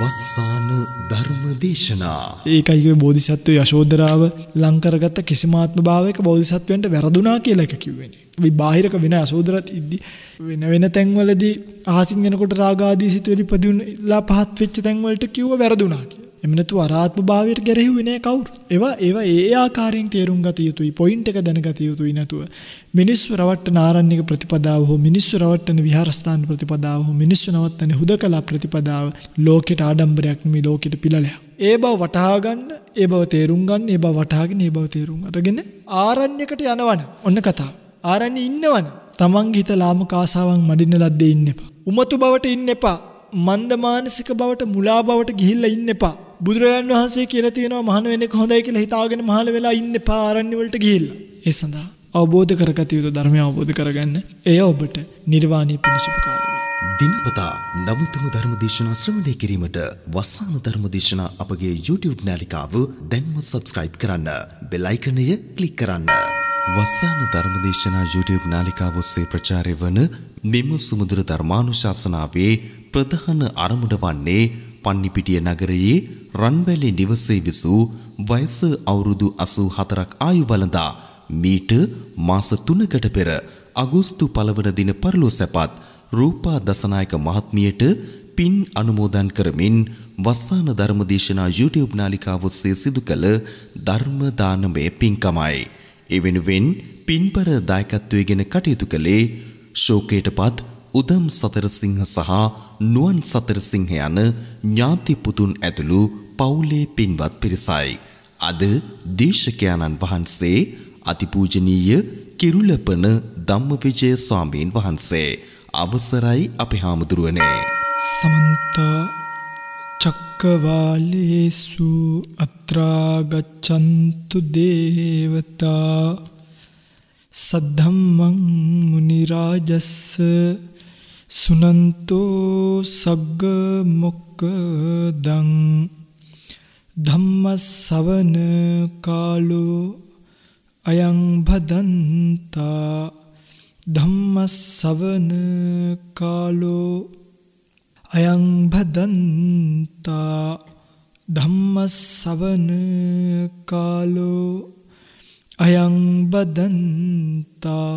වස්සාන ධර්මදේශනා ඒකයි බෝධිසත්ව යශෝදරාව ලංකරගත්ත කිසිමාත්ම භාවයක බෝධිසත්වයන්ට වැරදුනා කියලා එක කිව්වෙන. වි බාහිරක වෙන අශෝදරත් ඉද්දි වෙන වෙන තැන්වලදී ආසින් වෙනකොට රාගාදී සිතුවිලි පදිවුනලා පහත් වෙච්ච තැන්වලට කිව්ව වැරදුනා කියලා. එහෙම නැතුව අරාත්ම භාවයට ගැරෙහුවේ නෑ කවුරු. ඒවා ඒවා ඒ ආකාරයෙන් තේරුම් ගත යුතුයි. පොයින්ට් එක දැනගත යුතුයි නැතුව මිනිස්සු රවට්ටන ආරණ්‍යක ප්‍රතිපදාව හෝ මිනිස්සු රවට්ටන විහාරස්ථාන ප්‍රතිපදාව හෝ මිනිස්සු නවත්තන හුදකලා ප්‍රතිපදාව ලෝකෙට ආඩම්බරයක් නෙමෙයි ලෝකෙට පිළලයක්. ඒ බව වටහා ගන්න, ඒ බව තේරුම් ගන්න, ඒ බව වටහාගෙන ඒ බව තේරුම් අරගෙන ආරණ්‍යකට යනවන. ඔන්න කතාව. ආරණ්‍ය ඉන්නවන. තමන්ගේ හිත ලාමක ආසාවන් මඩින්න ලද්දේ ඉන්න එපා. උමතු බවට ඉන්න එපා. මන්ද මානසික බවට මුලා බවට ගිහිල්ලා ඉන්න එපා. බුදුරජාන් වහන්සේ කියලා තියෙනවා මහාන වෙන්නේ කොහොඳයි කියලා හිතාගෙන මහාන වෙලා ඉන්න එපා ආරණ්‍ය වලට ගිහිල්ලා. ඒ සඳහා අවබෝධ කරගත යුතු ධර්මය අවබෝධ කරගන්න. එය ඔබට නිර්වාණය පිණිස උපකාරී වේ. දිනපතා නවතම ධර්ම දේශනා ශ්‍රවණය කිරීමට වස්සාන ධර්ම දේශනා අපගේ YouTube නාලිකාව දැන්ම subscribe කරන්න. bell icon එක click කරන්න. වස්සාන ධර්ම දේශනා YouTube නාලිකාව ඔස්සේ ප්‍රචාරය වන මෙම සුමුදුර ධර්මානුශාසනාවේ ප්‍රධාන අරමුණ වන්නේ පන්නිපිටිය නගරයේ රන්වැලි නිවසේ විසූ වයස අවුරුදු 84ක් ආයු වළඳා මීට මාස 3කට පෙර අගෝස්තු 1 දින පරිලෝසපත් රූපා දසනායක මහත්මියට පින් අනුමෝදන් කරමින් වස්සාන ධර්මදේශනා YouTube නාලිකාව ඔස්සේ සිදු කළ ධර්ම දානමය පින්කමයි. එවෙනුවෙන් පින්පර දායකත්වයේගෙන කටයුතු කළේ ශෝකයටපත් උදම් සතරසිංහ සහ නුවන් සතරසිංහ යන ඥාති පුතුන් ඇතුළු පවුලේ පින්වත් පිරිසයි. අද දේශකයාණන් වහන්සේ අතිපූජනීය කිරුලපන ධම්මවිජය ස්වාමීන් වහන්සේ අවසරයි අපි හාමුදුරුවනේ. සමන්ත චක්කවාලේසු අත්‍රා ගච්ඡන්තු දේවතා සද්ධම්මං මුනි රාජස්ස සුනන්තෝ සග්ග මොක්කදං ධම්මස්සවන කාලෝ අයං භදන්තා ධම්මස්සවන කාලෝ අයං භදන්තා ධම්මස්සවන කාලෝ අයං බදන්තා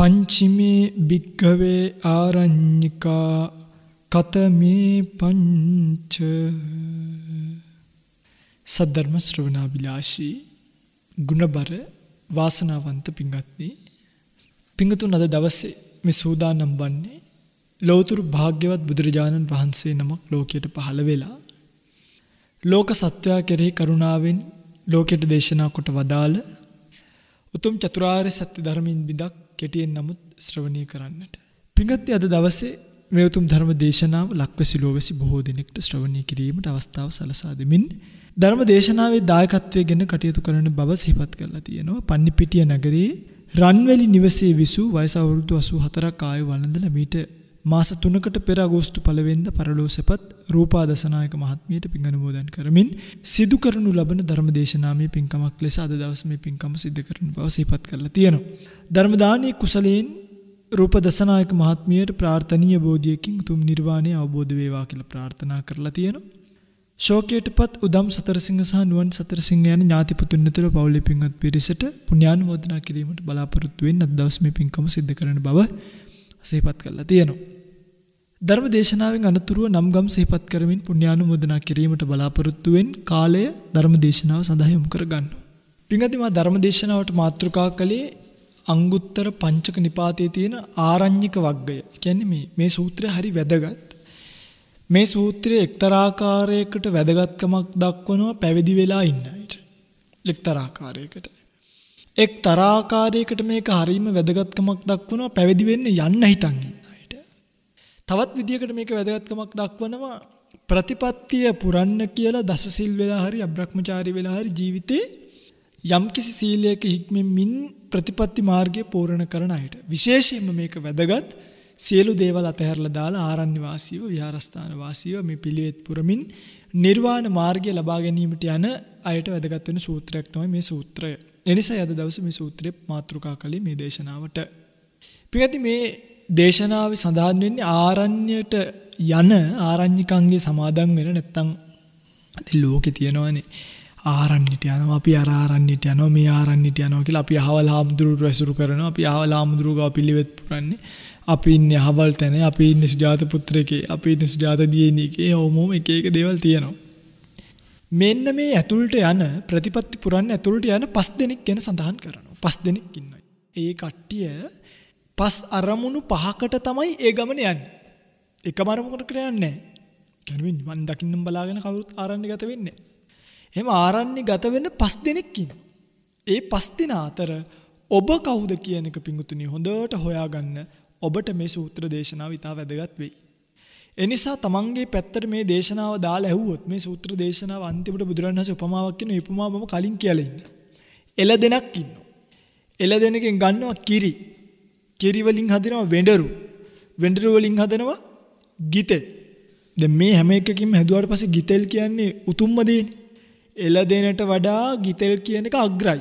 පංචිමේ භික්කවේ ආරඤ්ඤිකා කතමේ පංච සද්ධර්ම ශ්‍රවණාබිලාෂී ගුණබර වාසනාවන්ත පිංගත්නි පිංගතුන් අද දවසේ මේ සූදානම් වන්නේ ලෞතුරු භාග්‍යවත් බුදුරජාණන් වහන්සේ නමක් ලෝකයට පහළ වෙලා ලෝක සත්වයා කෙරෙහි කරුණාවෙන් ලෝකයට දේශනා කොට වදාළ උතුම් චතුරාර්ය සත්‍ය ධර්මයෙන් බිඳක් කෙටියෙන් නමුත් ශ්‍රවණය කරන්නට. පිඟත්ති අද දවසේ මේ උතුම් ධර්ම දේශනාව ලක්වැසි ලෝවැසි බොහෝ දිනෙකට ශ්‍රවණය කිරීමට අවස්ථාව සලසා දෙමින් ධර්ම දේශනාවේ දායකත්වය ගැන කටයුතු කරන බව සිහිපත් කරලා තියෙනවා. පන්නිපිටිය නගරයේ රන්වැලි නිවසේ විසූ වයස අවුරුදු 84ක් ආයු වළඳලා මීට මාස 3කට පෙර අගෝස්තු 1 වෙනිදා පරලෝ සැපත් රූපාදසනායක මහත්මියට පින් අනුමෝදන් කරමින් සිදු කරනු ලබන ධර්මදේශනාමය පින්කමක් ලෙස අද දවස මේ පින්කම සිදු කරන බව සිහිපත් කරලා තියෙනවා. ධර්ම දානයේ කුසලයෙන් රූපදසනායක මහත්මියට ප්‍රාර්ථනීය බෝධියකින් උතුම් නිර්වාණය අවබෝධ වේවා කියලා ප්‍රාර්ථනා කරලා තියෙනවා. ශෝකයටපත් උදම් සතරසිංහ සහ නුවන් සතරසිංහ යන ඥාති පුතුන් ඇතුළු පවුලේ පින්වත් පිරිසට පුණ්‍යානුමෝදනා කිරීමට බලාපොරොත්තු වෙන්න අද දවසේ මේ පින්කම සිදු කරන බව සිහිපත් කරලා තියෙනවා. ධර්ම දේශනාවෙන් අනතුරුව නම්ගම් සේපත් කරමින් පුුණ්‍යානු මුදනා කිරීමට බලාපොරොත්තුවෙන් කාලය ධර්ම දේශනාව සඳහයොම් කරගන්න. පිංහතිමා ධර්ම දේශනාවට මාතෘකා කළේ අංගුත්තර පංචක නිපාතය තියෙන ආරං්ඥික වක්ගය කැනෙ මේ මේ සූත්‍රය හරි වැදගත්. මේ සූත්‍රය එක්තරාකාරයකට වැදගත්කමක් දක්වනවා පැවිදි වෙලා ඉන්නට. ලෙක්තරාකාරයකට. එක් තරාකාරයකට මේක හරීම වැදගත්කමක් දක්වනවා පැවිදිවෙන්න යන්න හිතන්නේ. තවත් විදියකට මේක වැදගත්කමක් දක්වනවා ප්‍රතිපත්තිය පුරන්න කියලා දසසිල් වෙලා හරි අබ්‍රහ්මචාරී වෙලා හරි ජීවිතේ යම්කිසි සීලයක හික්මෙමින් ප්‍රතිපත්ති මාර්ගය පූර්ණ කරන අයට විශේෂයෙන්ම මේක වැදගත් සියලු දේවල් අතහැරලා දාලා ආරණ්‍ය වාසීව විහාරස්ථාන වාසීව මේ පිළිවෙත් පුරමින් නිර්වාණ මාර්ගය ලබා ගැනීමට යන අයට වැදගත් වෙන සූත්‍රයක් තමයි මේ සූත්‍රය. එනිසා අද දවසේ මේ සූත්‍රයේ මාතෘකා කළේ මේ දේශනාවට. පිටති මේ දේශනාවේ සඳහන් වෙන්නේ ආරණ්‍යයට යන ආරණ්‍යකන්ගේ සමාදන් වෙන නැත්තම් ලෝකේ තියෙනවනේ ආරණ්‍යයට යනවා අපි අර ආරණ්‍යයට යනවා මේ ආරණ්‍යයට යනවා කියලා අපි අහවල් හාමුදුරුවෝ රැසුරු කරනවා අපි අහවල් හාමුදුරුවෝ ගාව පිළිවෙත් පුරන්නේ අපි ඉන්නේ අහවල් තැන අපි ඉන්නේ සුජාත පුත්‍රකේ අපි ඉන්නේ සුජාත දියණියකේ ඕමෝම එක එක දේවල් තියෙනවා මෙන්න මේ ඇතුළට යන ප්‍රතිපත්ති පුරන්නේ ඇතුළට යන පස් දෙනෙක් ගැන සඳහන් කරනවා පස් දෙනෙක් ඉන්නවා ඒ කට්ටිය පස් අරමුණු පහකට තමයි ඒ ගමන යන්නේ. එකම අරමුණකට යන්නේ නැහැ. කියන්නේ මන් දකින්නම් බලාගෙන කවුරුත් ආරණ්‍ය ගත වෙන්නේ එහෙම ආරණ්‍ය ගත වෙන්න පස් දෙනෙක් ඒ පස් අතර ඔබ කවුද කියන එක පිඟුතුනි හොඳට හොයාගන්න ඔබට මේ සූත්‍ර දේශනාව ඉතා වැදගත් වෙයි. එනිසා තමන්ගේ පැත්තට මේ දේශනාව දාලා ඇහුවොත් මේ සූත්‍ර දේශනාව අන්තිමට බුදුරණවහන්සේ උපමාවක් කියන උපමාව මම කලින් කියලා ඉන්න. එළ දෙනක් ඉන්නවා. එළ දෙනකින් ගන්නවා කිරි. කෙරි වලින් හදනවා වෙඬරු. වෙඬරු වලින් හදනවා ගිතෙල්. දැන් මේ හැම එකකින්ම හැදුවාට පස්සේ ගිතෙල් කියන්නේ උතුම්ම දෙයනේ. එළදෙනට වඩා ගිතෙල් කියන එක අග්‍රයි.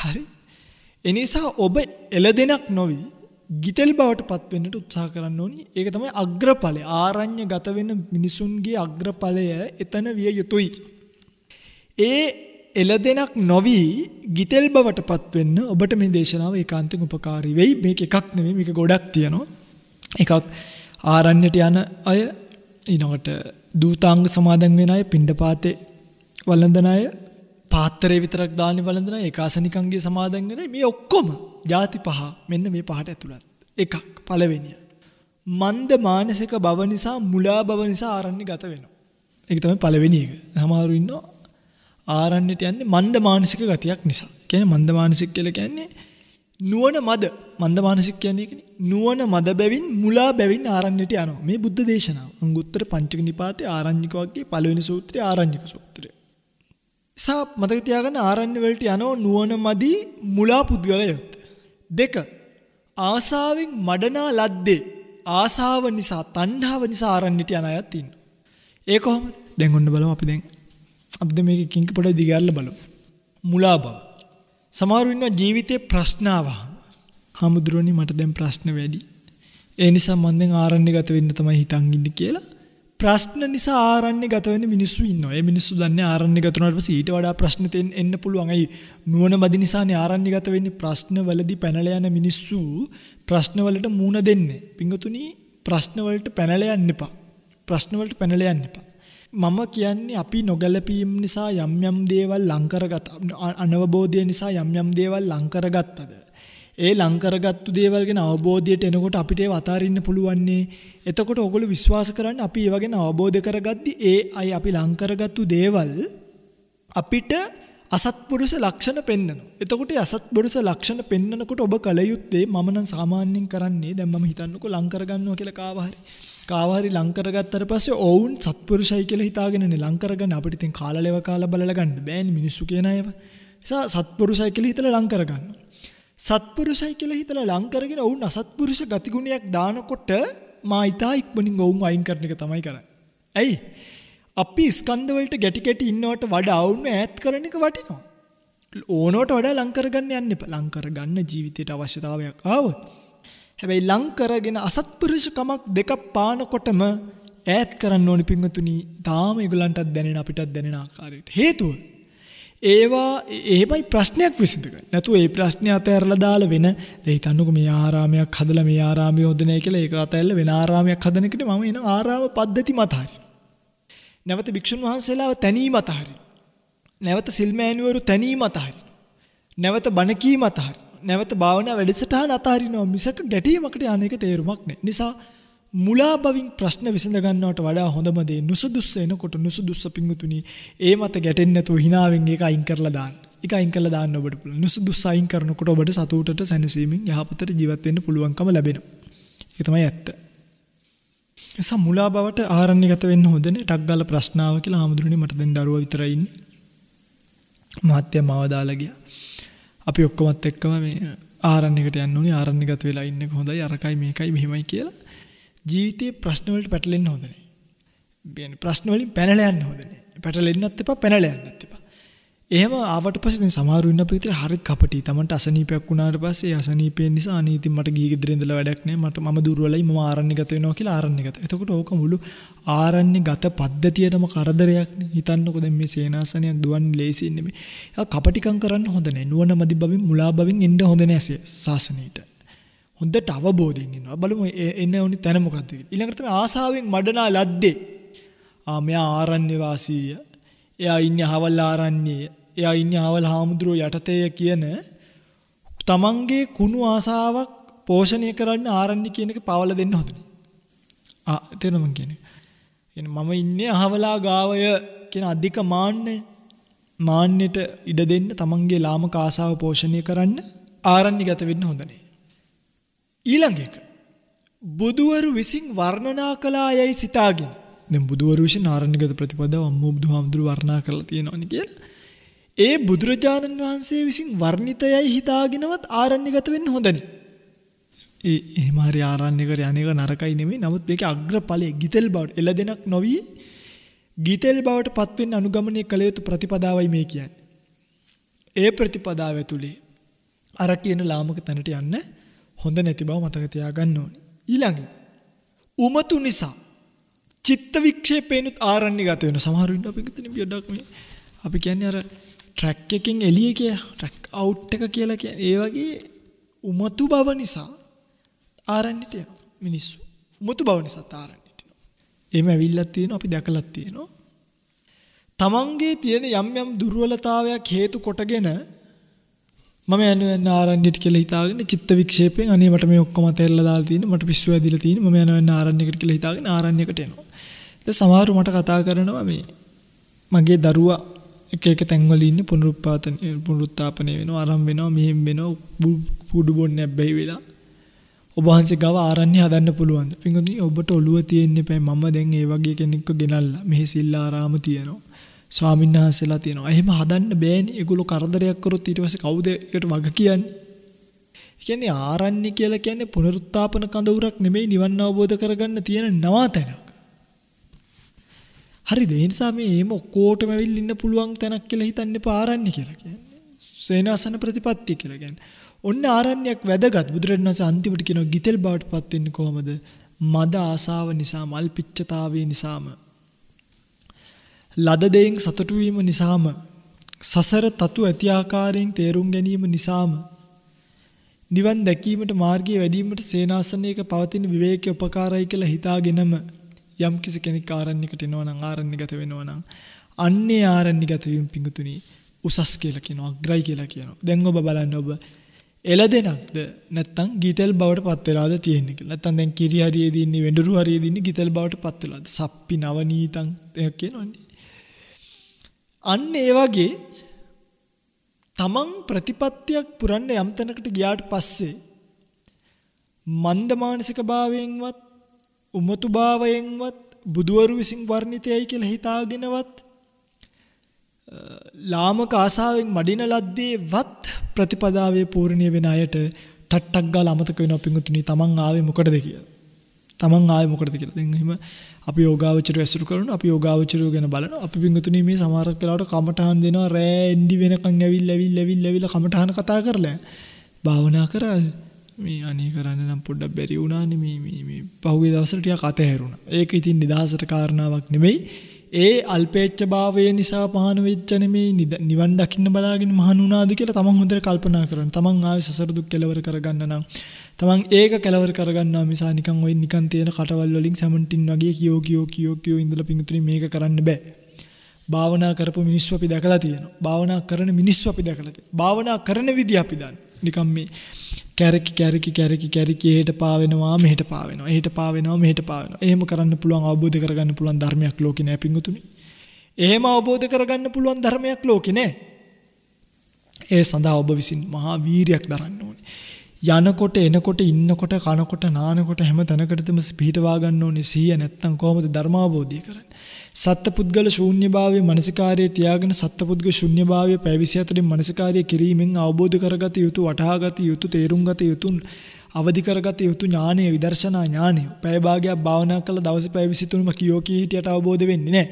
හරි. එනිසා ඔබ එළදෙනක් නොවි ගිතෙල් බවට පත් වෙන්නට උත්සාහ කරන්න ඕනි. ඒක තමයි අග්‍රඵලය. ආරණ්‍ය ගත වෙන මිනිසුන්ගේ අග්‍රඵලය එතන විය යුතුයි. ඒ එළදෙනක් නොවි ගිතෙල් බවට පත්වෙන්න ඔබට මේ දේශනාව ඒකාන්තයෙන් උපකාරී වෙයි. මේක එකක් නෙමෙයි මේක ගොඩක් තියෙනවා. එකක් ආරණ්‍යට යන අය ඊනවට දූතාංග සමාදන් වෙන අය පිණ්ඩපාතේ වළඳන අය පාත්‍රේ විතරක් දාන්නේ වළඳන අය ඒකාසනිකංගේ සමාදන් වෙන මේ ඔක්කොම ಜಾති පහ මෙන්න මේ පහට ඇතුළත්. එකක් පළවෙනිය. මන්ද මානසික බව නිසා මුලා බව නිසා ආරණ්‍ය ගත වෙනවා. ඒක තමයි පළවෙනි එක. සමහරු ඉන්නවා ආරණ්‍යට යන්නේ මන්ද මානසික ගතියක් නිසා. කියන්නේ මන්ද මානසික කියලා කියන්නේ නුවණ මද. මන්ද මානසික කියන්නේ ඒකනේ. නුවණ මද බැවින් මුලා බැවින් ආරණ්‍යට යනවා. මේ බුද්ධ දේශනාව. අංගුත්තර පංචක නිපාතේ ආරණ්‍යක වර්ගයේ පළවෙනි සූත්‍රය ආරණ්‍යක සූත්‍රය. සා මතක තියාගන්න ආරණ්‍ය වලට යනෝ නුවණ මදි මුලා පුද්ගලයෙක්. දෙක ආසාවෙන් මඩනා ලද්දේ ආසාව නිසා තණ්හාව නිසා ආරණ්‍යට යන අයත් ඉන්නවා. ඒ කොහොමද? දැන් ඔන්න බලමු අපි දැන් අපිට මේක කිංක පොඩ්ඩක් දිගහැරලා බලමු. මුලා බව. සමහරු ඉන්නවා ජීවිතේ ප්‍රශ්න ආවා. හාමුදුරුවනි මට දැන් ප්‍රශ්න වැඩි. ඒ නිසා මම දැන් ආරණ්‍ය ගත වෙන්න තමයි හිතන් ඉන්නේ කියලා. ප්‍රශ්න නිසා ආරණ්‍ය ගත වෙන මිනිස්සු ඉන්නවා. ඒ මිනිස්සු දන්නේ ආරණ්‍ය ගත වුණාට පස්සේ ඊට වඩා ප්‍රශ්න තෙන් එන්න පුළුවන්. අයි නුවණ මදි නිසානේ ආරණ්‍ය ගත වෙන්නේ ප්‍රශ්න වලදී පැනලා යන මිනිස්සු ප්‍රශ්න වලට මූණ දෙන්නේ. පිංගතුණි ප්‍රශ්න වලට පැනලා යන්න එපා. ප්‍රශ්න වලට පැනලා යන්න එපා. මම කියන්නේ අපි නොගැලපීම් නිසා යම් යම් දේවල් ලං කරගත අනවබෝධය නිසා යම් යම් දේවල් ලං කරගත්තද ඒ ලං කරගත්තු දේවල් ගැන අවබෝධයට එනකොට අපිට ඒව අතාරින්න පුළුවන්නේ එතකොට ඕගොල්ලෝ විශ්වාස කරන්නේ අපි ඒව ගැන අවබෝධ කරගද්දි ඒ අය අපි ලං කරගත්තු දේවල් අපිට අසත්පුරුෂ ලක්ෂණ පෙන්වනවා. එතකොට අසත්පුරුෂ ලක්ෂණ පෙන්වනකොට ඔබ කල යුත්තේ මම නම් සාමාන්‍යයෙන් කරන්නේ දැන් මම හිතන්නකෝ ලං කරගන්නවා කියලා කාව හරි. කාව හරි ලං කරගත්තට පස්සේ ඔවුන් සත්පුරුෂයි කියලා හිතාගෙනනේ ලං කරගන්නේ අපිට ඉතින් කාලලෙව කාලා බලලා ගන්න බෑනේ මිනිස්සු කියන අයව. නිසා සත්පුරුෂයි කියලා හිතලා ලං කරගන්න. සත්පුරුෂයි කියලා හිතලා ලං කරගෙන ඔවුන් අසත්පුරුෂ ගතිගුණයක් දානකොට මා ඊතා ඉක්මනින් ඔවුන් අයින් කරන එක තමයි කරන්නේ. ඇයි? අපි ස්කන්ධ වලට ගැටි ගැටි ඉන්නවට වඩා ඔවුන්ව ඈත් කරන එක වටිනවා. ඕනවට වඩා ලං කරගන්න යන්න එපා. ලං කරගන්න ජීවිතයට අවශ්‍යතාවයක් ආවොත් හැබැයි ලං කරගෙන අසත්පුරුෂකමක් දෙක පානකොටම ඈත් කරන්න ඕනි පිංගතුණි. තාම ඒගොල්ලන්ටත් දැනෙන අපිටත් දැනෙන ආකාරයට. හේතුව ඒවා එහෙමයි ප්‍රශ්නයක් විසඳගන්න. නැතු ඒ ප්‍රශ්නේ අතහැරලා දාලා වෙන දැන් හිතන්නකෝ මේ ආරාමයක් හදලා මේ ආරාමයේ හොදන එක කියලා ඒක අතහැරලා වෙන ආරාමයක් හදන එකට මම එන ආරාම පද්ධති මත නැවත භික්ෂුන් වහන්සේලාව තැනීම අතහරින. නැවත සිල්මෑණිවරු තැනීම අතහරින. නැවත බණ කීම අතහරින. නැවත භාවනා වැඩසටහන අතහරිනවා මිසක ගැටීමකට යන එක තේරුමක් නැහැ. නිසා මුලාබවින් ප්‍රශ්න විසඳ ගන්නවට වඩා හොඳම දේ නුසුදුස්ස එනකොට නුසුදුස්ස පිංගුතුනි ඒ මත ගැටෙන්නේ නැතුව hinaවෙන් ඒක අයින් කරලා දාන්න. ඒක අයින් කරලා දාන්න ඔබට පුළුවන්. නුසුදුස්ස අයින් කරනකොට ඔබට සතුටට සැනසීමෙන් යහපතට ජීවත් වෙන්න පුළුවන්කම ලැබෙනවා. ඒක තමයි ඇත්ත. එසා මුලාබවට ආරණ්‍යගත වෙන්න හොඳනේ. ටක් ගාලා ප්‍රශ්නාව කියලා ආමුදුරනේ මට දැන් දරුවා විතරයි ඉන්නේ. මහත්ය මාව දාලා ගියා. අපි ඔක්කොමත් එක්කම මේ ආරන්නකට යන්නේ ආරන්නගත වෙලා ඉන්න හොඳයි අරකයි මේකයි මෙහෙමයි කියලා ජීවිතයේ ප්‍රශ්නවලට පැටලෙන්න හොඳනේ. බියන ප්‍රශ්නවලින් පැනලා යන්න හොඳනේ. පැටලෙන්නත් එපා පැනලා යන්නත් එහෙම ආවට පස්සේ දැන් සමහරු ඉන්න අපිට හරි කපටි. Tamanට අසනීපයක් වුණාට පස්සේ අසනීපයෙන් නිසා අනීතින් මට ගිහි ගෙදර ඉඳලා වැඩක් නැහැ. මට මම දුර්වලයි. මම ආරණ්‍ය ගත වෙනවා කියලා ආරණ්‍ය ගත. එතකොට ඕක මුළු ආරණ්‍ය ගත පද්ධතියටම කරදරයක් නේ. හිතන්නකෝ දැන් මේ සේනාසනයක් දුවන්නේ ලේසියෙන් නෙමෙයි. ඒක කපටිකම් කරන්න හොඳ නැහැ. නුවණ මදි බවින් මුලා බවින් එන්න හොඳ නැහැ සාසනීයට. හොඳට අවබෝධයෙන් ඉන්නවා. බලමු එන්න ඕනි තැන මොකද්ද කියලා. ඊළඟට තමයි ආසාවෙන් මඩනා ලද්දේ. ආ මෙයා ආරණ්‍ය වාසීය. එයා ඉන්නේ හවල් ආරණ්‍යයේ එයා ඉන්නේ ආවල් හාමුදුරුව යටතේ කියන තමන්ගේ කුණු ආසාවක් පෝෂණය කරන්න ආරණ්‍ය කියන එක පාවල දෙන්න හොඳනේ. ආ තේරෙනවද මං කියන්නේ? එන මම ඉන්නේ අහවලා ගාවය කියන අධික මාන්නේ මාන්නයට ඉඩ දෙන්න තමන්ගේ ලාමක ආසාව පෝෂණය කරන්න ආරණ්‍යගත වෙන්න හොඳනේ. ඊළඟ එක බුදුවරු විසින් වර්ණනා කළා යයි සිතාගෙන දැන් බුදුවරු විසින් ආරණ්‍යගත ප්‍රතිපදාව අම්මෝ බුදුහාමුදුරු වර්ණනා කරලා තියෙනවනේ කියලා ඒ බුදුරජාණන් වහන්සේ විසින් වර්ණිතයයි හිතාගෙනවත් ආරණ්‍යගත වෙන්න හොඳනේ. ඒ එහෙම හරි ආරණ්‍යකර යන්නේක නරකයි නෙමෙයි. නමුත් මේකේ අග්‍රඵලයේ ගිතෙල් බවට එළදෙනක් නොවි ගිතෙල් බවට පත්වෙන්න අනුගමනය කළ යුතු ප්‍රතිපදාවයි මේ කියන්නේ. ඒ ප්‍රතිපදාව ඇතුලේ අර කියන ලාමක තැනට යන්න හොඳ නැති බව මතක තියාගන්න ඕනේ. ඊළඟට උමතු නිසා චිත්ත වික්ෂේපේනුත් ආරණ්‍යගත වෙන සමහරු ඉන්න අපි කිතන අපි කියන්නේ අර ට්‍රැක් එකෙන් එළිය කිය ට්‍රැක් අවුට් එක කියලා කියන්නේ ඒ වගේ උමතු බව නිසා ආරණ්‍යට යනවා මිනිස්සු. උමතු බව නිසා ආරණ්‍යට යනවා. එහෙම ඇවිල්ලක් තියෙනවා අපි දැකලක් තියෙනවා. තමන්ගේ තියෙන යම් යම් දුර්වලතාවයක් හේතු කොටගෙන මම යනවන්න ආරණ්‍යයට කියලා හිතාගෙන චිත්ත වික්ෂේපයෙන් අනේ මට මේ ඔක්කොම තැරලා දාලා තියෙන මට පිස්සු ඇදිලා තියෙන මම යනවන්න ආරණ්‍යයකට කියලා හිතාගෙන ආරණ්‍යයකට එනවා. ඉතින් සමහරව මට කතා කරනවා මේ මගේ දරුවා එක එක තැන්වල ඉන්න පුනරුත්පාතන පුනරුත්ථාපනය වෙනවා ආරම්භ වෙනවා මෙහෙම වෙනවා පුඩු බොන්න හැබැයි වෙලා ඔබ වහන්සේ ගාව ආරණ්‍ය හදන්න පුළුවන්. පින්වතුනි ඔබට ඔළුව තියෙන්න එපා. මම දැන් ඒ වගේ කෙනෙක්ව ගෙනල්ලා මෙහි සිල්ලාරාම තියෙනවා. ස්වාමීන් වහන්සේලා තියෙනවා. එහෙම හදන්න බෑනේ. ඒගොල්ලෝ කරදරයක් කරොත් ඊට පස්සේ කවුද ඒකට වග කියන්නේ? කියන්නේ ආරණ්‍ය කියලා කියන්නේ පුනරුත්ථාපන කඳවුරක් නෙමෙයි නිවන් අවබෝධ කරගන්න තියෙන නවාතැනක්. හරිද? ඒ නිසා මේ එහෙම ඔක්කොටම වෙල් ඉන්න පුළුවන් තැනක් කියලා හිතන්න එපා ආරණ්‍ය කියලා කියන්නේ. සේනාසන ප්‍රතිපත්තිය කියලා කියන්නේ. ඔන්න ආරණ්‍යයක් වැදගත්. බුදුරජාණන්සේ අන්තිමට කියනවා ගිතෙල් බවට පත් වෙන්නේ කොහොමද? මද ආසාව නිසා, මල් පිච්චතාවය නිසාම. ලද දෙයින් සතුටු වීම නිසාම, සසර තතු ඇති ආකාරයෙන් තේරුම් ගැනීම නිසාම, නිවන් දැකීමට මාර්ගයේ වැඩීමට සේනාසනයක පවතින විවේකී උපකාරයි කියලා හිතාගෙනම යම් කිසි කෙනෙක් ආරණ්‍යකට එනවා නම් ආරණ්‍යගත වෙනවා නම් අන්නේ ආරණ්‍යගත වීම පිඟුතුනි උසස් කියලා කියනවා අග්‍රයි කියලා කියනවා. දැන් ඔබ බලන්න ඔබ එළදෙනක්ද නැත්තම් ගීතල් බවට පත් වෙලාද තියෙන්නේ කියලා. නැත්තම් දැන් කිරි හරියේදී ඉන්නේ වෙඬරු හරියේදී ඉන්නේ ගීතල් බවට පත් වෙලාද? සප්පි නවනීතං එහෙම කියනවනේ. අන්න ඒ වගේ තමන් ප්‍රතිපත්තියක් පුරන්න යම් තැනකට ගියාට පස්සේ මන්දමානසික භාවයෙන්වත් උමතුභාවයෙන්වත් බුදුවරු විසින් වර්ණිතයයි කියලා හිතාගෙනවත් ලාමක ආසාවෙන් මඩින ලද්දේවත් ප්‍රතිපදාවේ පූර්ණිය වෙන අයට ටට්ටක් ගාලා අමතක වෙනවා පිඟුතුනි තමන් ආවේ මොකටද කියලා. තමන් ආවේ මොකටද කියලා. දැන් එහෙම අපි යෝගාවචරය ඇසුරු කරනවා. අපි යෝගාවචරය ගැන බලනවා. අපි පිඟුතුනි මේ සමහරක් වෙලාවට කමඨහන් දෙනවා. රෑ එන්ඩි වෙනකන් ඇවිල්ලා ඇවිල්ලා ඇවිල්ලා කමඨහන කතා කරලා. භාවනා කරාද? මේ අනේ කරන්න නම් පොඩ්ඩක් බැරි වුණානේ මේ මේ මේ පහුගිය දවස්වල ටිකක් අතහැරුණා. ඒක ඉතින් නිදහසට කාරණාවක් නෙමෙයි. ඒ අල්පේච්ඡභාවය නිසා පහන වෙච්ච නෙමෙයි නිවන් දකින්න බලාගෙන මහණ වුණාද කියලා තමන් හොඳට කල්පනා කරන්න. තමන් ආවේ සසර දුක් කෙලවර කරගන්න නම් තමන් ඒක කෙලවර කරගන්නවා මිසා නිකන් ওই නිකන් තියෙන කටවල් වලින් සැමන්ටින් වගේ කියෝ කියෝ කියෝ කියෝ ඉඳලා පිඟුතුනේ මේක කරන්න බෑ. භාවනා කරපු මිනිස්සු අපි දැකලා තියෙනවා. භාවනා කරන මිනිස්සු අපි දැකලා තියෙනවා. භාවනා කරන විදිහ අපි දන්නවා. නිකම් මේ කැරකි කැරකි කැරකි කැරකි එහෙට පාවෙනවා මෙහෙට පාවෙනවා එහෙට පාවෙනවා මෙහෙට පාවෙනවා එහෙම කරන්න පුළුවන් අවබෝධ කරගන්න පුළුවන් ධර්මයක් ලෝකේ නෑ පිංගුතුනි එහෙම අවබෝධ කරගන්න පුළුවන් ධර්මයක් ලෝකේ නෑ ඒ සඳහා ඔබ විසින් මහා වීරියක් දරන්න ඕනේ යනකොට එනකොට ඉන්නකොට කනකොට නානකොට හැම තැනකටම පිහිටවා ගන්න ඕනේ සිහිය නැත්තම් කොහොමද ධර්මාබෝධිය කරන්නේ සත්පුද්ගල ශූන්‍යභාවයේ මානසිකාර්යය තියාගෙන සත්පුද්ග ශූන්‍යභාවය පැය 24න් මානසිකාර්යය කිරීමෙන් අවබෝධ කරගත යුතු වටහාගත යුතු තේරුම්ගත යුතු අවදි කරගත යුතු ඥානය විදර්ශනා ඥානය පැය භාගයක් භාවනා කළ දවසේ පැය 23ම කියෝ කී හිටියට අවබෝධ වෙන්නේ නැහැ.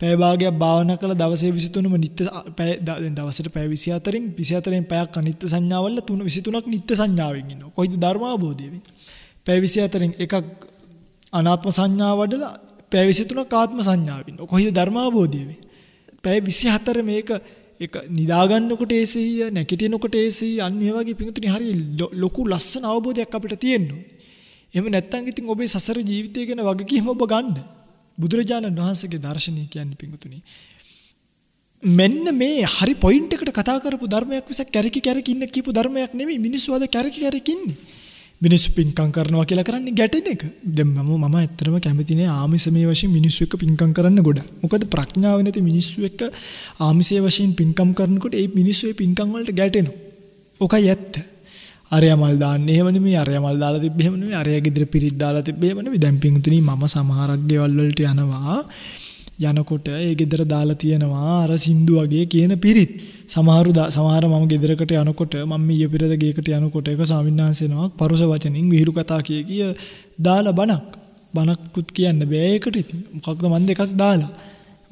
පැය භාගයක් භාවනා කළ දවසේ 23ම නිත්‍ය පැය දවසට පැය 24න් 24න් පැයක් අනිත්‍ය සංඥාවල 3 23ක් නිත්‍ය සංඥාවෙන් ඉන්නවා. කොයිද ධර්ම අවබෝධය වෙන්නේ? පැය 24න් එකක් අනාත්ම සංඥාව වඩලා පැය 23ක් ආත්ම සංඥාවෙන්. කොහේද ධර්මාබෝධිය වෙන්නේ? පැය 24 මේක ඒක නිදාගන්නකොට ඒ සිහිය නැගිටිනකොට ඒ සිහිය අන්න ඒ වගේ පිඟුතුනි හරි ලොකු ලස්සන අවබෝධයක් අපිට තියෙනවා. එහෙම නැත්නම් ඉතින් ඔබේ සසර ජීවිතය ගැන වගකීම ඔබ ගන්න. බුදුරජාණන් වහන්සේගේ දර්ශනය කියන්නේ පිඟුතුනි. මෙන්න මේ හරි පොයින්ට් එකට කතා කරපු ධර්මයක් විසක් කැරකි කැරකි ඉන්න කියපු ධර්මයක් නෙමෙයි මිනිස්සු අද කැරකි කැරකි ඉන්නේ. මිනිස්සු පින්කම් කරනවා කියලා කරන්නේ ගැටෙන එක. දැන් මම මම ඇත්තටම කැමතිනේ ආමිස මේ වශයෙන් මිනිස්සු එක්ක පින්කම් කරන්න ගොඩ. මොකද ප්‍රඥාව නැති මිනිස්සු එක්ක ආමිසයේ වශයෙන් පින්කම් කරනකොට ඒ මිනිස්සු ඒ පින්කම් වලට ගැටෙනවා. ඔකයි ඇත්ත. අරයා මල් දාන්නේ එහෙම නෙමෙයි අරයා මල් දාලා තිබ්බ එහෙම නෙමෙයි අරයා ගෙදර පිරිත් දාලා තිබ්බ එහෙම නෙමෙයි. දැන් පින්තුණි මම සමහරක් ගෙවල් වලට යනවා. යනකොට ඒ ගෙදර දාලා තියෙනවා අර සින්දු වගේ කියන පිරිත්. සමහරු සමහර මම ගෙදරකට යනකොට මම ඊය පෙරේද ගේකට යනකොට ඒක ස්වාමින්වහන්සේනමක් පරුස වචනින් විහිළු කතා කිය කිය දාලා බණක්. බණක්කුත් කියන්න බෑ ඒකට ඉතින්. මොකක්ද මන් දෙකක් දාලා.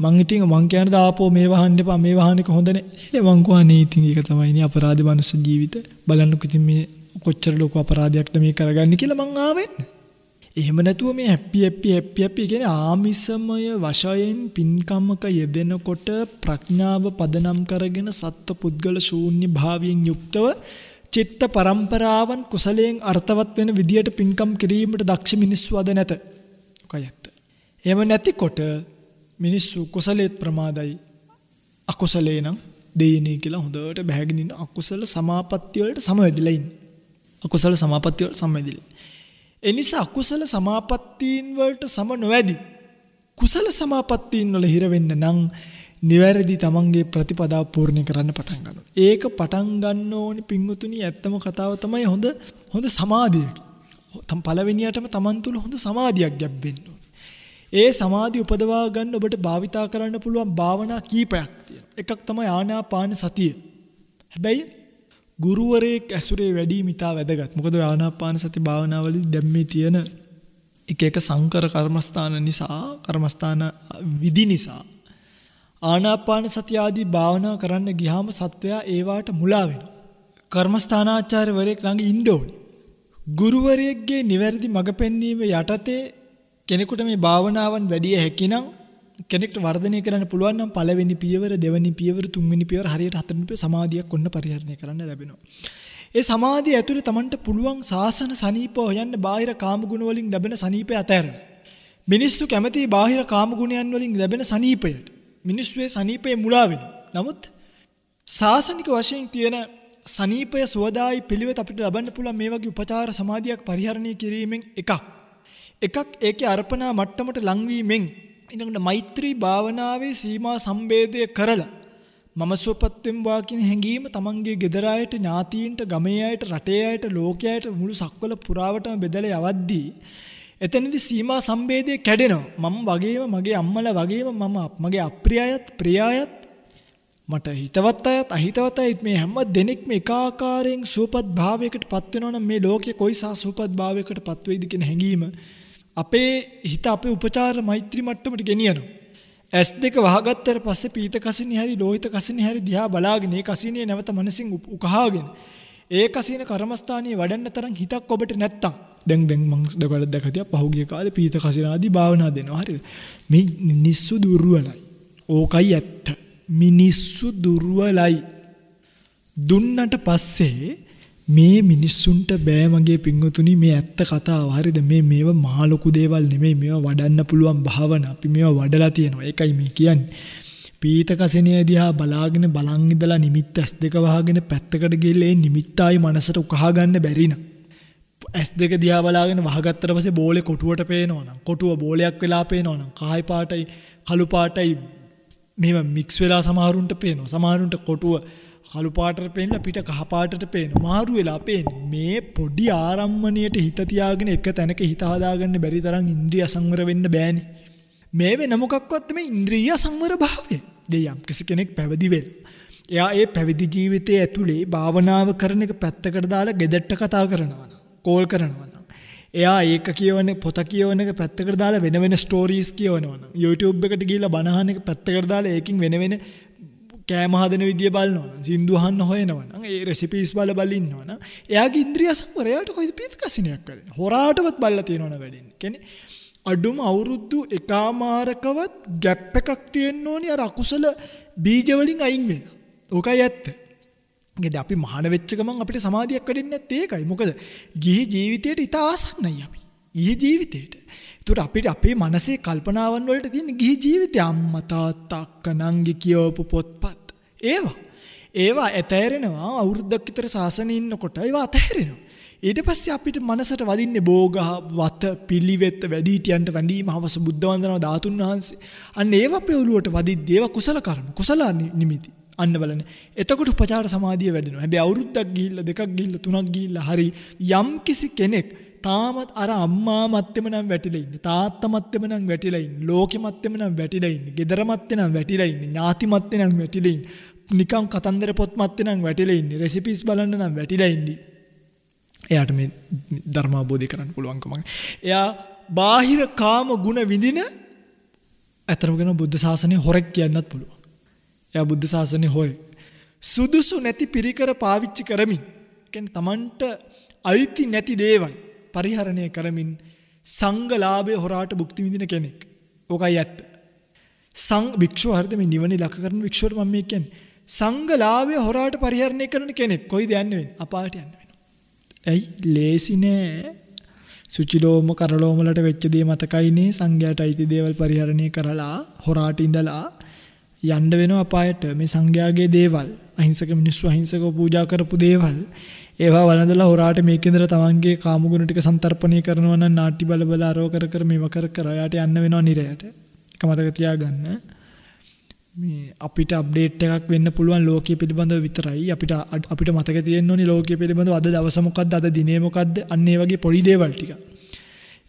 මං ඉතින් මං කියන දාපෝ මේ වහන්න එපා මේ වහන්න එක හොඳ නෑ. නේ මං කියන්නේ ඉතින් ඒක තමයි නේ අපරාධ මනුස්ස ජීවිත. බලන්නකෝ ඉතින් මේ කොච්චර ලොකු අපරාධයක්ද මේ කරගන්නේ කියලා මං ආවෙන්නේ. එහෙම නැතුව මේ හැපි හැපි හැපි හැපි කියන ආමිසමය වශයෙන් පින්කම්මක යෙදෙනකොට ප්‍රඥාව පදනම් කරගෙන සත්ත්ව පුද්ගල ශූන්‍ය භාවයෙන් යුක්තව චිත්ත પરම්පරාවන් කුසලයෙන් අර්ථවත් වෙන විදියට පින්කම් කිරීමට දක්ෂ මිනිස්සු අද නැත. ඔකයි ඇත්ත. එහෙම නැතිකොට මිනිස්සු කුසලයේ ප්‍රමාදයි අකුසලේ නම් දෙයිනේ කියලා හොඳට බැහැගෙන ඉන්න අකුසල සමාපත්තිය වලට සමවැදිලා ඉන්නේ. අකුසල සමාපත්තිය වලට සමවැදිලා. එනිසා කුසල සමාපත්තීන් වලට සම නොවැදි. කුසල සමාපත්තීන් වල හිර වෙන්න නම් නිවැරදි තමන්ගේ ප්‍රතිපදාව පූර්ණ කරන්න පටන් ගන්නවා. ඒක පටන් ගන්න ඕනි පින්වුතුනි ඇත්තම කතාව තමයි හොඳ හොඳ සමාධියක. තම පළවෙනියටම තමන් තුළ හොඳ සමාධියක් ගැබ්බෙන්න ඕනේ. ඒ සමාධිය උපදවා ගන්න ඔබට භාවිතා කරන්න පුළුවන් භාවනා කීපයක් තියෙනවා. එකක් තමයි ආනාපාන සතිය. හැබැයි ගුරුවරයෙක් ඇසුරේ වැඩි මිතා වැදගත්. මොකද ආනාපාන සති භාවනාවලදී දැන් මේ තියෙන එක එක සංකර කර්මස්ථාන නිසා කර්මස්ථාන විදි නිසා ආනාපාන සති ආදී භාවනා කරන්න ගියාම සත්වයා ඒවාට මුලා වෙනවා. කර්මස්ථානාචාර්යවරයෙක් ළඟ ඉන්න ඕනේ. ගුරුවරයෙක්ගේ නිවැරදි මඟ පෙන්වීම යටතේ කෙනෙකුට මේ භාවනාවන් වැඩි හැකිනම් කෙනෙක්ට වර්ධනය කරන්න පුළුවන් නම් පළවෙනි පියවර දෙවෙනි පියවර තුන්වෙනි පියවර හරියට හතරවෙනි පියවර සමාධියක් ඔන්න පරිහරණය කරන්න ලැබෙනවා. ඒ සමාධිය ඇතුලේ Tamanට පුළුවන් සාසන සනීප හොයන්න බාහිර කාම ගුණ වලින් ලැබෙන සනීපය අතහැරන්න. මිනිස්සු කැමති බාහිර කාම ගුණයන් වලින් ලැබෙන සනීපයට. මිනිස්සුවේ සනීපය මුලා නමුත් සාසනික වශයෙන් තියෙන සනීපය සුවදායි පිළිවෙත අපිට ලබන්න පුළුවන් මේ වගේ උපචාර සමාධියක් පරිහරණය කිරීමෙන් එකක්. එකක් ඒකේ අර්පණා මට්ටමට ලංවීමෙන් ඊළඟට මෛත්‍රී භාවනාවේ සීමා සම්බේධය කරලා මම සුවපත් වෙම්වා කියන හැඟීම තමන්ගේ ගෙදර අයට ඥාතීන්ට ගමේ අයට රටේ අයට ලෝකයට මුළු සක්වල පුරාවටම බෙදලා යවද්දී එතනදී සීමා සම්බේධය කැඩෙනවා මම වගේම මගේ අම්මලා වගේම මම මගේ අප්‍රිය අයත් ප්‍රිය අයත් මට හිතවත් අයත් අහිතවත් අයත් මේ හැම දෙනෙක්ම එකාකාරයෙන් සුවපත් භාවයකටපත් වෙනවනම් මේ ලෝකේ කොයිසා සුවපත් භාවයකටපත් වෙයිද කියන හැඟීම අපේ හිත අපේ උපචාර මෛත්‍රී මට්ටමට ගෙනියනවා. ඇස් දෙක වහගත්තට පස්සේ පීත කසිනේ හරි ලෝහිත කසිනේ හරි දිහා බලාගෙන ඒ කසිනේ නැවත මනසින් උකහාගෙන ඒ කසින කර්මස්ථානයේ වඩන්න තරම් හිතක් ඔබට නැත්තම් දැන් දැන් මං දකඩ දැක තියා පහුගිය කාලේ පීත කසින ආදී භාවනා දෙනවා හරිද මේ මිනිස්සු දුර්වලයි ඕකයි ඇත්ත මිනිස්සු දුර්වලයි දුන්නට පස්සේ මේ මිනිස්සුන්ට බෑ මගේ පිංගුතුනි මේ ඇත්ත කතාව. හරිද? මේ මේව මහ ලොකු දේවල් නෙමෙයි. මේවා වඩන්න පුළුවන් භාවනා. අපි මේවා වඩලා තියෙනවා. ඒකයි මේ කියන්නේ. පීතකසිනිය දිහා බලාගෙන බලන් ඉඳලා නිමිත්ත ඇස් දෙක වහගෙන පැත්තකට ගිහලා ඒ නිමිත්ත ආයි මනසට උකහා ගන්න බැරි නෑ. ඇස් දෙක දිහා බලාගෙන වහගත්තට පස්සේ බෝලේ කොටුවට පේනවා නම් කොටුව බෝලයක් වෙලා පේනවා නම් කායි පාටයි කළු පාටයි මෙහෙම මික්ස් වෙලා සමහරුන්ට පේනවා සමහරුන්ට කොටුව කළු පාටට පේනලා පිට කහ පාටට පේන මාරු වෙලා පේන මේ පොඩි ආරම්මණයට හිත තියාගෙන එක තැනක හිත හදාගන්න බැරි තරම් ඉන්ද්‍රිය සංවර වෙන්න බෑනේ මේ වෙන මොකක්වත් මේ ඉන්ද්‍රිය සංවර භාවය දෙයක් කිසි කෙනෙක් පැවිදි වෙලා එයා ඒ පැවිදි ජීවිතයේ ඇතුලේ භාවනාව කරන එක පැත්තකට දාලා ගෙදරට කතා කරනවා කෝල් කරනවා එයා ඒක කියවන පොත කියවන එක පැත්තකට දාලා වෙන වෙන ස්ටෝරීස් කියවනවා YouTube එකට ගිහිල්ලා බනහන එක පැත්තකට දාලා ඒකින් වෙන වෙන කෑම හදන විදිය බලනවනම් සින්දු අහන්න හොයනවනම් ඒ රෙසිපීස් බල බල ඉන්නවනම් එයාගේ ඉන්ද්‍රිය සංවරය එයාට කොයිද පීතිකසිනයක් වෙන්නේ හොරාටවත් බලලා තියෙනවන වැඩින් කියන්නේ අඩුම අවුරුදු එකමාරකවත් ගැප් එකක් තියෙන්න ඕනි අර අකුසල බීජ වලින් අයින් වෙන. ඕකයි ඇත්ත. ඒකද අපි මහාන වෙච්ච ගමන් අපිට සමාධියක් වැඩෙන්නේ නැත්තේ ඒකයි. මොකද ගිහි ජීවිතේට ඊට ආසන්නයි අපි. ඊ ජීවිතේට. ඒතර අපිට අපේ මනසේ කල්පනාවන් වලට තියෙන ගිහි ජීවිතය අම්මා තාත්තා අක්කා නංගි කියවපු පොත්පත් ඒවා. ඒවා ඇතැරෙනවා අවුරුද්දක් විතර සාසනෙ ඉන්නකොට ඒවා ඇතැරෙනවා. ඊට පස්සේ අපිට මනසට වදින්නේ බෝගහ වත පිළිවෙත් වැඩිහිටියන්ට වැඳීම හවස බුද්ධ වන්දනාව ධාතුන් වහන්සේ. අන්න ඒවා අපේ ඔළුවට වදිද්දී ඒවා කුසල කර්ම කුසල නිමිති. අන්න බලන්න. එතකොට උපචාර සමාධිය වැඩෙනවා. හැබැයි අවුරුද්දක් ගිහිල්ලා දෙකක් ගිහිල්ලා තුනක් ගිහිල්ලා හරි යම් කිසි කෙනෙක් තාමත් අර අම්මා මත්තෙම නම් වැටිලා ඉන්නේ. තාත්තා මත්තෙම නම් වැටිලා ඉන්නේ. ලෝකෙ මත්තෙම නම් වැටිලා ඉන්නේ. ගෙදර මත්තේ නම් වැටිලා ඉන්නේ. ඥාති මත්තේ නම් වැටිලා ඉන්නේ. නිකම් කතන්දර පොත් මත්තේ නම් වැටිලා ඉන්නේ. රෙසිපිස් බලන්න නම් වැටිලා ඉන්නේ. එයාට මේ ධර්මාබෝධය කරන්න පුළුවන්කමක්. එයා බාහිර කාම ගුණ විඳින ඇතරගෙන බුද්ධ ශාසනය හොරෙක් කියන්නත් පුළුවන්. එයා බුද්ධ ශාසනය හොරෙක්. සුදුසු නැති පිරිකර පාවිච්චි කරමින් කියන්නේ Tamanට අයිති නැති දේවල් පරිහරණය කරමින් සංඝලාභය හොරාට භුක්ති විඳින කෙනෙක්. ඕකයි ඇත්ත. සං භික්ෂුව හරිද මේ නිවන ඉලක්ක කරන භික්ෂුවට මම මේ කියන්නේ. සංඝලාභය හොරාට පරිහරණය කරන කෙනෙක්. කොයිද යන්න වෙන්නේ? අපායට යන්න වෙනවා. ඇයි? ලේසි නෑ. සුචිලෝම කරලෝමලට වෙච්ච දේ මතකයිනේ සංඝයාට අයිති දේවල් පරිහරණය කරලා හොරාට ඉඳලා යන්න වෙන අපායට මේ සංඝයාගේ දේවල් අහිංසක මිනිස්සු අහිංසකව පූජා කරපු දේවල් ඒවා වළඳලා හොරාට මේකෙන්දලා තමන්ගේ කාමගුණ ටික සන්තරපණය කරනවා නම් නාටි බල බල අරෝ කර කර මේව කර කර යාට යන්න වෙනවා නිරයට. ඒක මතක තියාගන්න. මේ අපිට අප්ඩේට් එකක් වෙන්න පුළුවන් ලෝකය පිළිබඳව විතරයි අපිට අපිට මතක තියෙන්න ඕනේ ලෝකය පිළිබඳව අද දවස මොකද්ද අද දිනේ මොකද්ද අන්න ඒ වගේ පොඩි දේවල් ටික.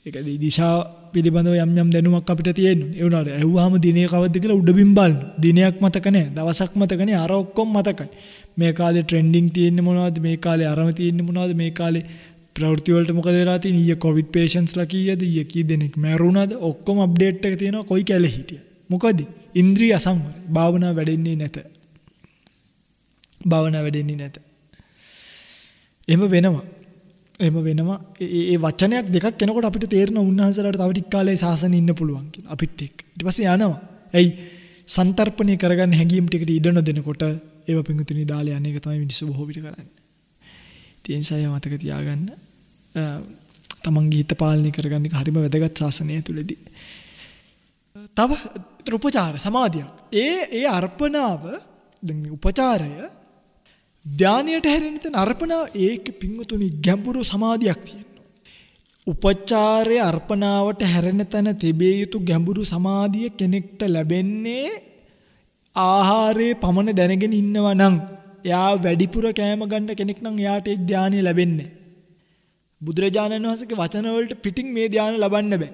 ඒක දිශා පිළිබඳව යම් යම් දැනුමක් අපිට තියෙන්න. ඒ උනාට ඇහුවාම දිනේ කවද්ද කියලා උඩබිම් බලන. දිනයක් මතක නැහැ, දවසක් මතක නැහැ, අර ඔක්කොම මතකයි. මේ කාලේ ට්‍රෙන්ඩින් තියෙන්නේ මොනවද? මේ කාලේ අරම තියෙන්නේ මොනවද? මේ කාලේ ප්‍රවෘත්ති වලට මොකද වෙලා තියෙන්නේ? ඊයේ කොවිඩ් පේෂන්ට්ස්ලා කීයද? ඊයේ කී දෙනෙක් මැරුණාද? ඔක්කොම අප්ඩේට් එක තියෙනවා. කොයි කැලේ හිටියද? මොකද? ඉන්ද්‍රිය අසංවරයි. භාවනා වැඩෙන්නේ නැත. භාවනා වැඩෙන්නේ නැත. එහෙම වෙනවා. එහෙම වෙනවා. ඒ වචනයක් දෙකක් කෙනකොට අපිට තේරෙනවා උන්වහන්සේලාට තව ටික කාලෙයි සාසනෙ ඉන්න පුළුවන් කියලා. අපිත් එක්ක. ඊට පස්සේ යනවා. එයි සන්තරපණය කරගන්න හැඟීම් ටිකට ඉඩ නොදෙනකොට ඒව පිඟුතුනි දාලා යන එක තමයි මිනිස්සු බොහෝ විට කරන්නේ. ඉතින් සය මතක තියාගන්න. තමන්ගේ හිත පාලනය කරගන්න එක හරිම වැදගත් සාසනය තුලදී. තව උපචාර සමාධියක්. ඒ ඒ අර්පණාව දැන් උපචාරය ධානයට හැරෙන තැන අර්පණාව ඒක පිංගුතුනි ගැඹුරු සමාධියක් තියෙනවා. උපචාරයේ අර්පණාවට හැරෙන තැන තිබිය යුතු ගැඹුරු සමාධිය කෙනෙක්ට ලැබෙන්නේ ආහාරයේ පමණ දැනගෙන ඉන්නවා නම් එයා වැඩිපුර කෑම ගන්න කෙනෙක් නම් එයාට ඒ ධානය ලැබෙන්නේ බුදුරජාණන් වහන්සේගේ වචන වලට පිටින් මේ ධානය ලබන්න බෑ.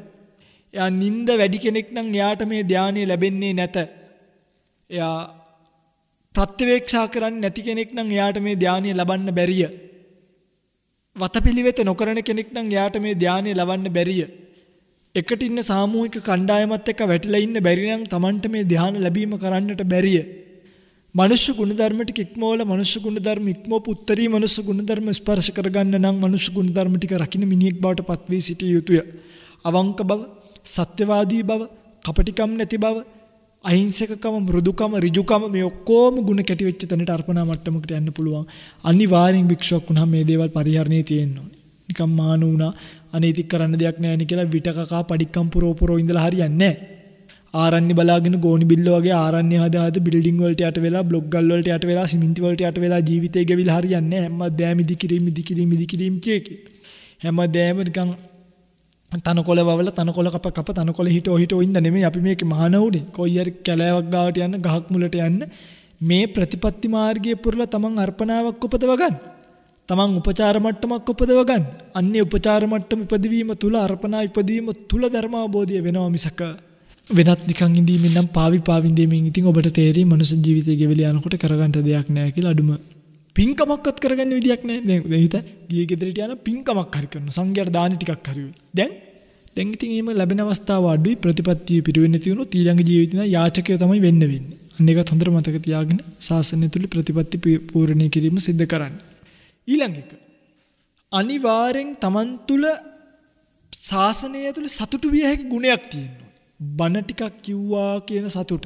එයා නිින්ද වැඩි කෙනෙක් නම් එයාට මේ ධානය ලැබෙන්නේ නැත. එයා ප්‍රත්‍යවේක්ෂා කරන්නේ නැති කෙනෙක් නම් එයාට මේ ධානය ලබන්න බැරිය. වතපිලිවෙත නොකරන කෙනෙක් නම් එයාට මේ ධානය ලබන්න බැරිය. එකට ඉන්න සාමූහික කණ්ඩායමත් එක්ක වැටිලා ඉන්න බැරි නම් Tamanට මේ ධානය ලැබීම කරන්නට බැරිය. මනුෂ්‍ය ගුණධර්ම ටික ඉක්මවල මනුෂ්‍ය ගුණධර්ම ඉක්මවපු උත්තරී මනුෂ්‍ය ගුණධර්ම ස්පර්ශ කරගන්න නම් මනුෂ්‍ය ගුණධර්ම ටික රකින්න මිනිහෙක් බවට පත්වී සිටිය යුතුය. අවංක බව, සත්‍යවාදී බව, කපටිකම් නැති බව, අහිංසකකම මෘදුකම ඍජුකම මේ ඔක්කොම ಗುಣ කැටි වෙච්ච තැනට අර්පණා මට්ටමකට යන්න පුළුවන් අනිවාර්යෙන් භික්ෂුවක් වුණාම මේ දේවල් පරිහරණය තියෙන්න ඕනේ නිකම් මානු වුණා අනීතික කරන්න දෙයක් නැහැ නේ කියලා විටකකා පඩික්කම් පුරෝ පුරෝ ඉඳලා හරියන්නේ නැහැ ආරණ්‍ය බලාගෙන ගෝනි බිල්ල වගේ ආරණ්‍ය හදා හද බිල්ඩින් වලට යට වෙලා බ්ලොග් ගල් වලට යට වෙලා සිමෙන්ති වලට යට වෙලා ජීවිතේ ගෙවිලා හරියන්නේ නැහැ හැමදෑම ඉදිකිරීම ඉදිකිරීම ඉදිකිරීම කියේකේ හැමදෑම නිකන් තනකොළ වවල තනකොළ කප කප තනකොළ හිටෝ හිටෝ ඉන්න නෙමෙයි අපි මේක මහාන උනේ කොයි හරි කැලෑවක් ගාවට යන්න ගහක් මුලට යන්න මේ ප්‍රතිපත්ති මාර්ගයේ පුරලා තමන් අර්පණාවක් උපදව ගන්න තමන් උපචාර මට්ටමක් උපදව ගන්න අන්නේ උපචාර මට්ටම ඉපදවීම තුල අර්පණා ඉපදවීම තුල ධර්මාබෝධිය වෙනවා මිසක වෙනත් නිකන් ඉඳීමෙන් නම් පාවි පාවින්දීමෙන් ඉතින් ඔබට තේරෙයි මනුෂ්‍ය ජීවිතය ගෙවිලා යනකොට කරගන්න දෙයක් නැහැ කියලා අඩුම පින්කමක්වත් කරගන්න විදියක් නැහැ. දැන් දැන් හිත ගියේ ගෙදරට යන පින්කමක් හරි කරන සංඝයාට දාන ටිකක් හරි වෙයි. දැන් දැන් ඉතින් එහෙම ලැබෙන අවස්ථාව අඩුයි ප්‍රතිපත්තිය පිරෙන්නේ තියුණු ඊළඟ ජීවිතේ නම් යාචකයෝ තමයි වෙන්න වෙන්නේ. අන්න ඒකත් හොඳට මතක තියාගෙන සාසනය තුල ප්‍රතිපත්ති පූර්ණණය කිරීම සිද්ධ කරන්න. ඊළඟ එක අනිවාර්යෙන් Taman තුල සාසනය තුල සතුටු විය හැකි ගුණයක් තියෙනවා. බන ටිකක් කිව්වා කියන සතුට.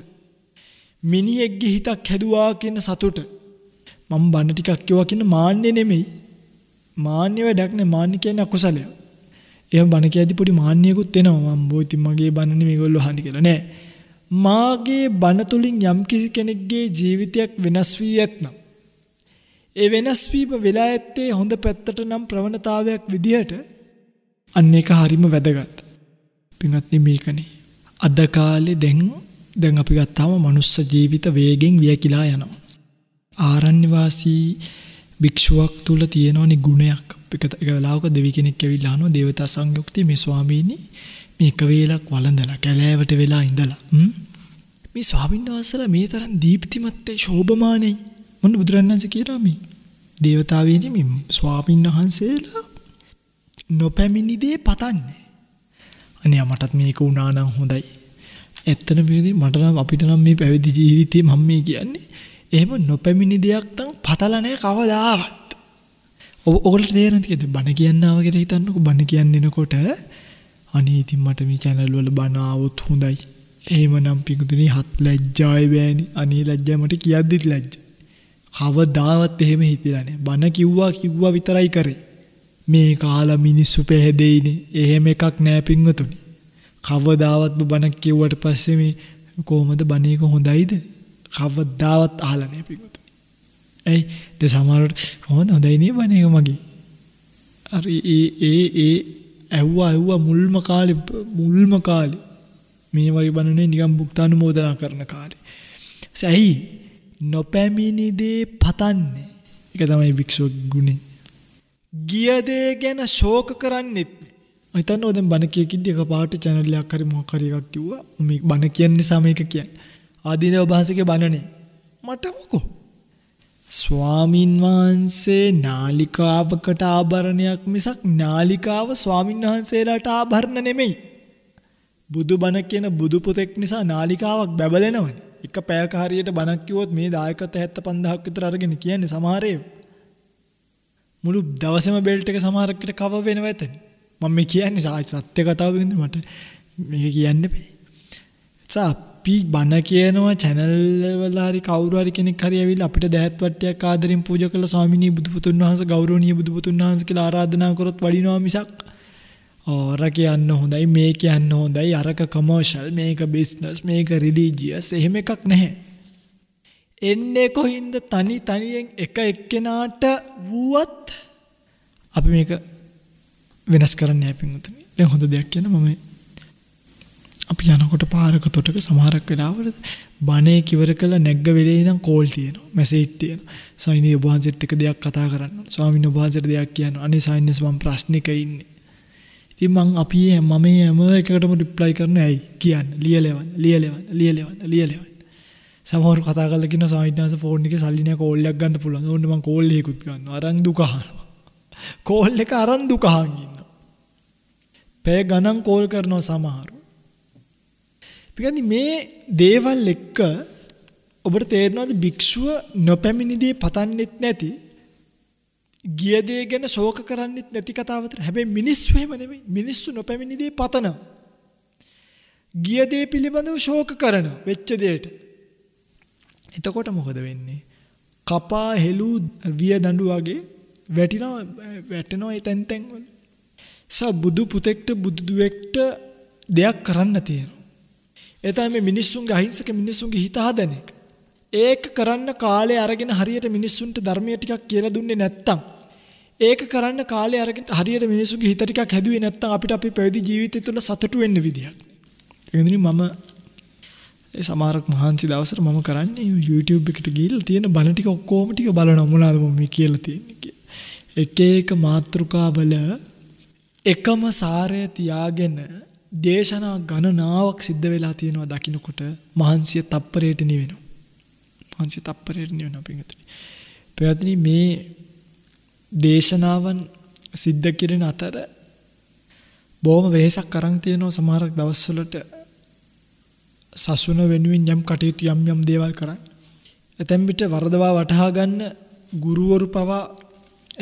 මිනිහෙක්ගේ හිතක් හැදුවා කියන සතුට. මම බන්න ටිකක් කිව්වා කියන මාන්නේ නෙමෙයි. මාන්නේ වැඩක් නෑ. මාන්නේ කියන්නේ අකුසලයක්. එහෙම බණ කියද්දි පොඩි මාන්නයකුත් එනවා. මම බෝ ඉතින් මගේ බණ නෙමෙයි ඒගොල්ලෝ අහන්නේ කියලා නෑ. මාගේ බණ තුලින් යම් කිසි කෙනෙක්ගේ ජීවිතයක් වෙනස් වී ඇතනම් ඒ වෙනස් වීම වෙලා ඇත්තේ හොඳ පැත්තට නම් ප්‍රවණතාවයක් විදිහට අන්න ඒක හරිම වැදගත්. පින්වත්නි මේකනේ. අද කාලේ දැන් දැන් අපි ගත්තාම මනුස්ස ජීවිත වේගෙන් වියකිලා යනවා. ආරණ්‍යවාසී භික්ෂුවක් තුල තියෙනවනේ ගුණයක්. එක එක වෙලාවක දෙවි කෙනෙක් ඇවිල්ලා අහනවා දේවතා සංයුක්තිය මේ ස්වාමීනි මේ එක වේලක් වළඳලා කැලෑවට වෙලා ඉඳලා මේ ස්වාමීන් වහන්සේලා මේ තරම් දීප්තිමත් ශෝභමානයි මොන බුදුරණන්සේ කියනවා මේ දේවතාවේදී මේ ස්වාමීන් වහන්සේලා නොපැමිණි දේ පතන්නේ අනේ මටත් මේක වුණා නම් හොඳයි ඇත්තටම මේ මට නම් අපිට නම් මේ පැවිදි ජීවිතේ මම මේ කියන්නේ එහෙම නොපැමිණි දෙයක් නම් පතලා නැහැ කවදාවත්. ඔයගොල්ලෝ තේරෙනවද කියද බණ කියන්නව කියලා හිතන්නකෝ බණ කියන්නේනකොට අනේ ඉතින් මට මේ channel වල බණ ආවොත් හොඳයි. එහෙමනම් පිඟුතුනි හත් ලැජ්ජායි බෑනි. අනේ ලැජ්ජා මට කියද්දිත් ලැජ්ජා. කවදාවත් එහෙම හිතලා නැහැ. බණ කිව්වා කිව්වා විතරයි කරේ. මේ කාලා මිනිස්සු පෙහෙදෙයිනේ. එහෙම එකක් නෑ පිඟුතුනි. කවදාවත් බණ කිව්වට පස්සේ මේ කොහොමද බණේක හොඳයිද කවදාවත් අහලා නැහැ පිටුත. ඇයි? ද සමහරට හොඳ හොඳයි නේ වනේ මගේ. හරි ඒ ඒ ඒ ඇව්වා ඇව්වා මුල්ම කාලේ මුල්ම කාලේ මේ වගේ බණනේ නිකම් භුක්තානුමෝදනා කරන කාලේ. සැයි නොපැමිණි දේ පතන්නේ. ඒක තමයි වික්ෂෝ ගුණේ. ගිය දේ ගැන ශෝක කරන්නෙත් මම හිතන්නේ දැන් බණ කිය කිද්දි එක පාට channel එකක් හරි මොකක් හරි එකක් කිව්වා. මේ බණ කියන්නේ සම එක කියන්නේ. ආදීනව භාසකේ බණනේ. මට මොකෝ? ස්වාමින් වහන්සේ නාලිකාවකට ආභරණයක් මිසක් නාලිකාව ස්වාමින් වහන්සේලාට ආභරණ නෙමෙයි. බුදු බණ කියන බුදු පුතෙක් නිසා නාලිකාවක් බැබලෙනවනේ. එක පැයක හරියට බණක් කිව්වොත් මේ දායකත්ව 75000ක් විතර අරගෙන කියන්නේ සමහරේ මුළු දවසේම බෙල්ට් එක සමහරකට කව වෙනවා ඇතනේ. මම මේ කියන්නේ සත්‍ය කතාවකින්ද මට මේක කියන්න බෑ. අපි බණ කියනවා channel වල හරි කවුරු හරි කෙනෙක් හරි ඇවිල්ලා අපිට දැහැත් වට්ටියක් ආදරෙන් පූජා කරලා ස්වාමිනී බුදු පුතුන් වහන්සේ ගෞරවනීය බුදු පුතුන් වහන්සේ කියලා ආරාධනා කරොත් වඩිනවා මිසක් අර කියන්න හොඳයි මේ කියන්න හොඳයි අරක කමර්ෂල් මේක බිස්නස් මේක රිලීජියස් එහෙම එකක් නැහැ. එන්නේ කොහින්ද තනි තනියෙන් එක එක්කෙනාට වුවත් අපි මේක වෙනස් කරන්න නැහැ පින්වතුනි. දැන් හොඳ දෙයක් කියන මම අපි යනකොට පාරක තොටක සමහරක් වෙලාවට බණය කිවර කළ නැග්ග වෙලේ නම් කෝල් තියෙන මැසේජ් තියෙන සයිනය ඔබහන්සෙට් එක දෙයක් කතා කරන්න ස්වාමින ඔබහන්සට දෙයක් කියන්න අනි සයින්ස් මම ප්‍රශ්නික ඉන්නේ ඉතින් මං අපි හැම මේ හැම එකකටම ඩිප්ලයි කරන ඇයි කියන්න ලියලෙවන් ලියලෙවන් ලියලෙවන් ලියලෙවන් සමහර කතා කරලා කියන සයින්ස් ෆෝන් එකේ සල්ලි නෑ කෝල්යක් ගන්න පුළුවන් ඕන්න මං කෝල් එකකුත් ගන්නවා අරන් දුකහනවා කෝල් එක අරන් දුකහන් ඉන්නවා පැය ගණන් කෝල් කරනවා සමහරු පිටින් මේ දේවල් එක්ක ඔබට තේරෙනවද භික්ෂුව නොපැමිණි දේ පතන්නෙත් නැති ගිය දේ ගැන ශෝක කරන්නෙත් නැති කතාවතර හැබැයි මිනිස්සු එහෙම නෙමෙයි මිනිස්සු නොපැමිණි දේ පතනවා ගිය දේ පිළිබඳව ශෝක කරන වෙච්ච දෙයට එතකොට මොකද වෙන්නේ කපා හෙළූ විය දඬු වගේ වැටිනවා වැටෙනවා ඒ තැන් තැන්වල. සබ බුදු පුතෙක්ට බුදු දුවෙක්ට දෙයක් කරන්න තියෙනවා. ඒ තමයි මේ මිනිස්සුන්ගේ අහිංසක මිනිස්සුන්ගේ හිත හදන එක. ඒක කරන්න කාලය අරගෙන හරියට මිනිස්සුන්ට ධර්මය ටිකක් කියලා දුන්නේ නැත්තම් ඒක කරන්න කාලය අරගෙන හරියට මිනිස්සුන්ගේ හිත ටිකක් හැදුවේ නැත්තම් අපිට අපේ පැවිදි ජීවිතය තුළ සතුටු වෙන්න විදියක්. ඒකෙන්දි මම ඒ සමහරක් මහන්සි දවසට මම කරන්නේ YouTube එකට ගිහිල්ලා තියෙන බණ ටික ඔක්කොම ටික බලනවා මොනවාද මම මේ කියලා තියෙන්නේ කියලා. එක එක මාත්‍රිකාවල එකම සාරය තියාගෙන දේශනා ගණනාවක් සිද්ධ වෙලා තියෙනවා දකින්නකොට මහන්සිය තප්පරයට නිවෙනවා. මහන්සිය තප්පරයට නිවෙනවා පිටුතුනි. ප්‍රයත්නි මේ දේශනාවන් සිද්ධ කිරීම අතර බොහොම වෙහෙසක් අරන් තියෙනවා සමහර දවස්වලට සසුන වෙනුවෙන් යම් කටයුතු යම් යම් දේවල් කරන්න. ඇතැම් විට වරදවා වටහා ගන්න ගුරුවරු පවා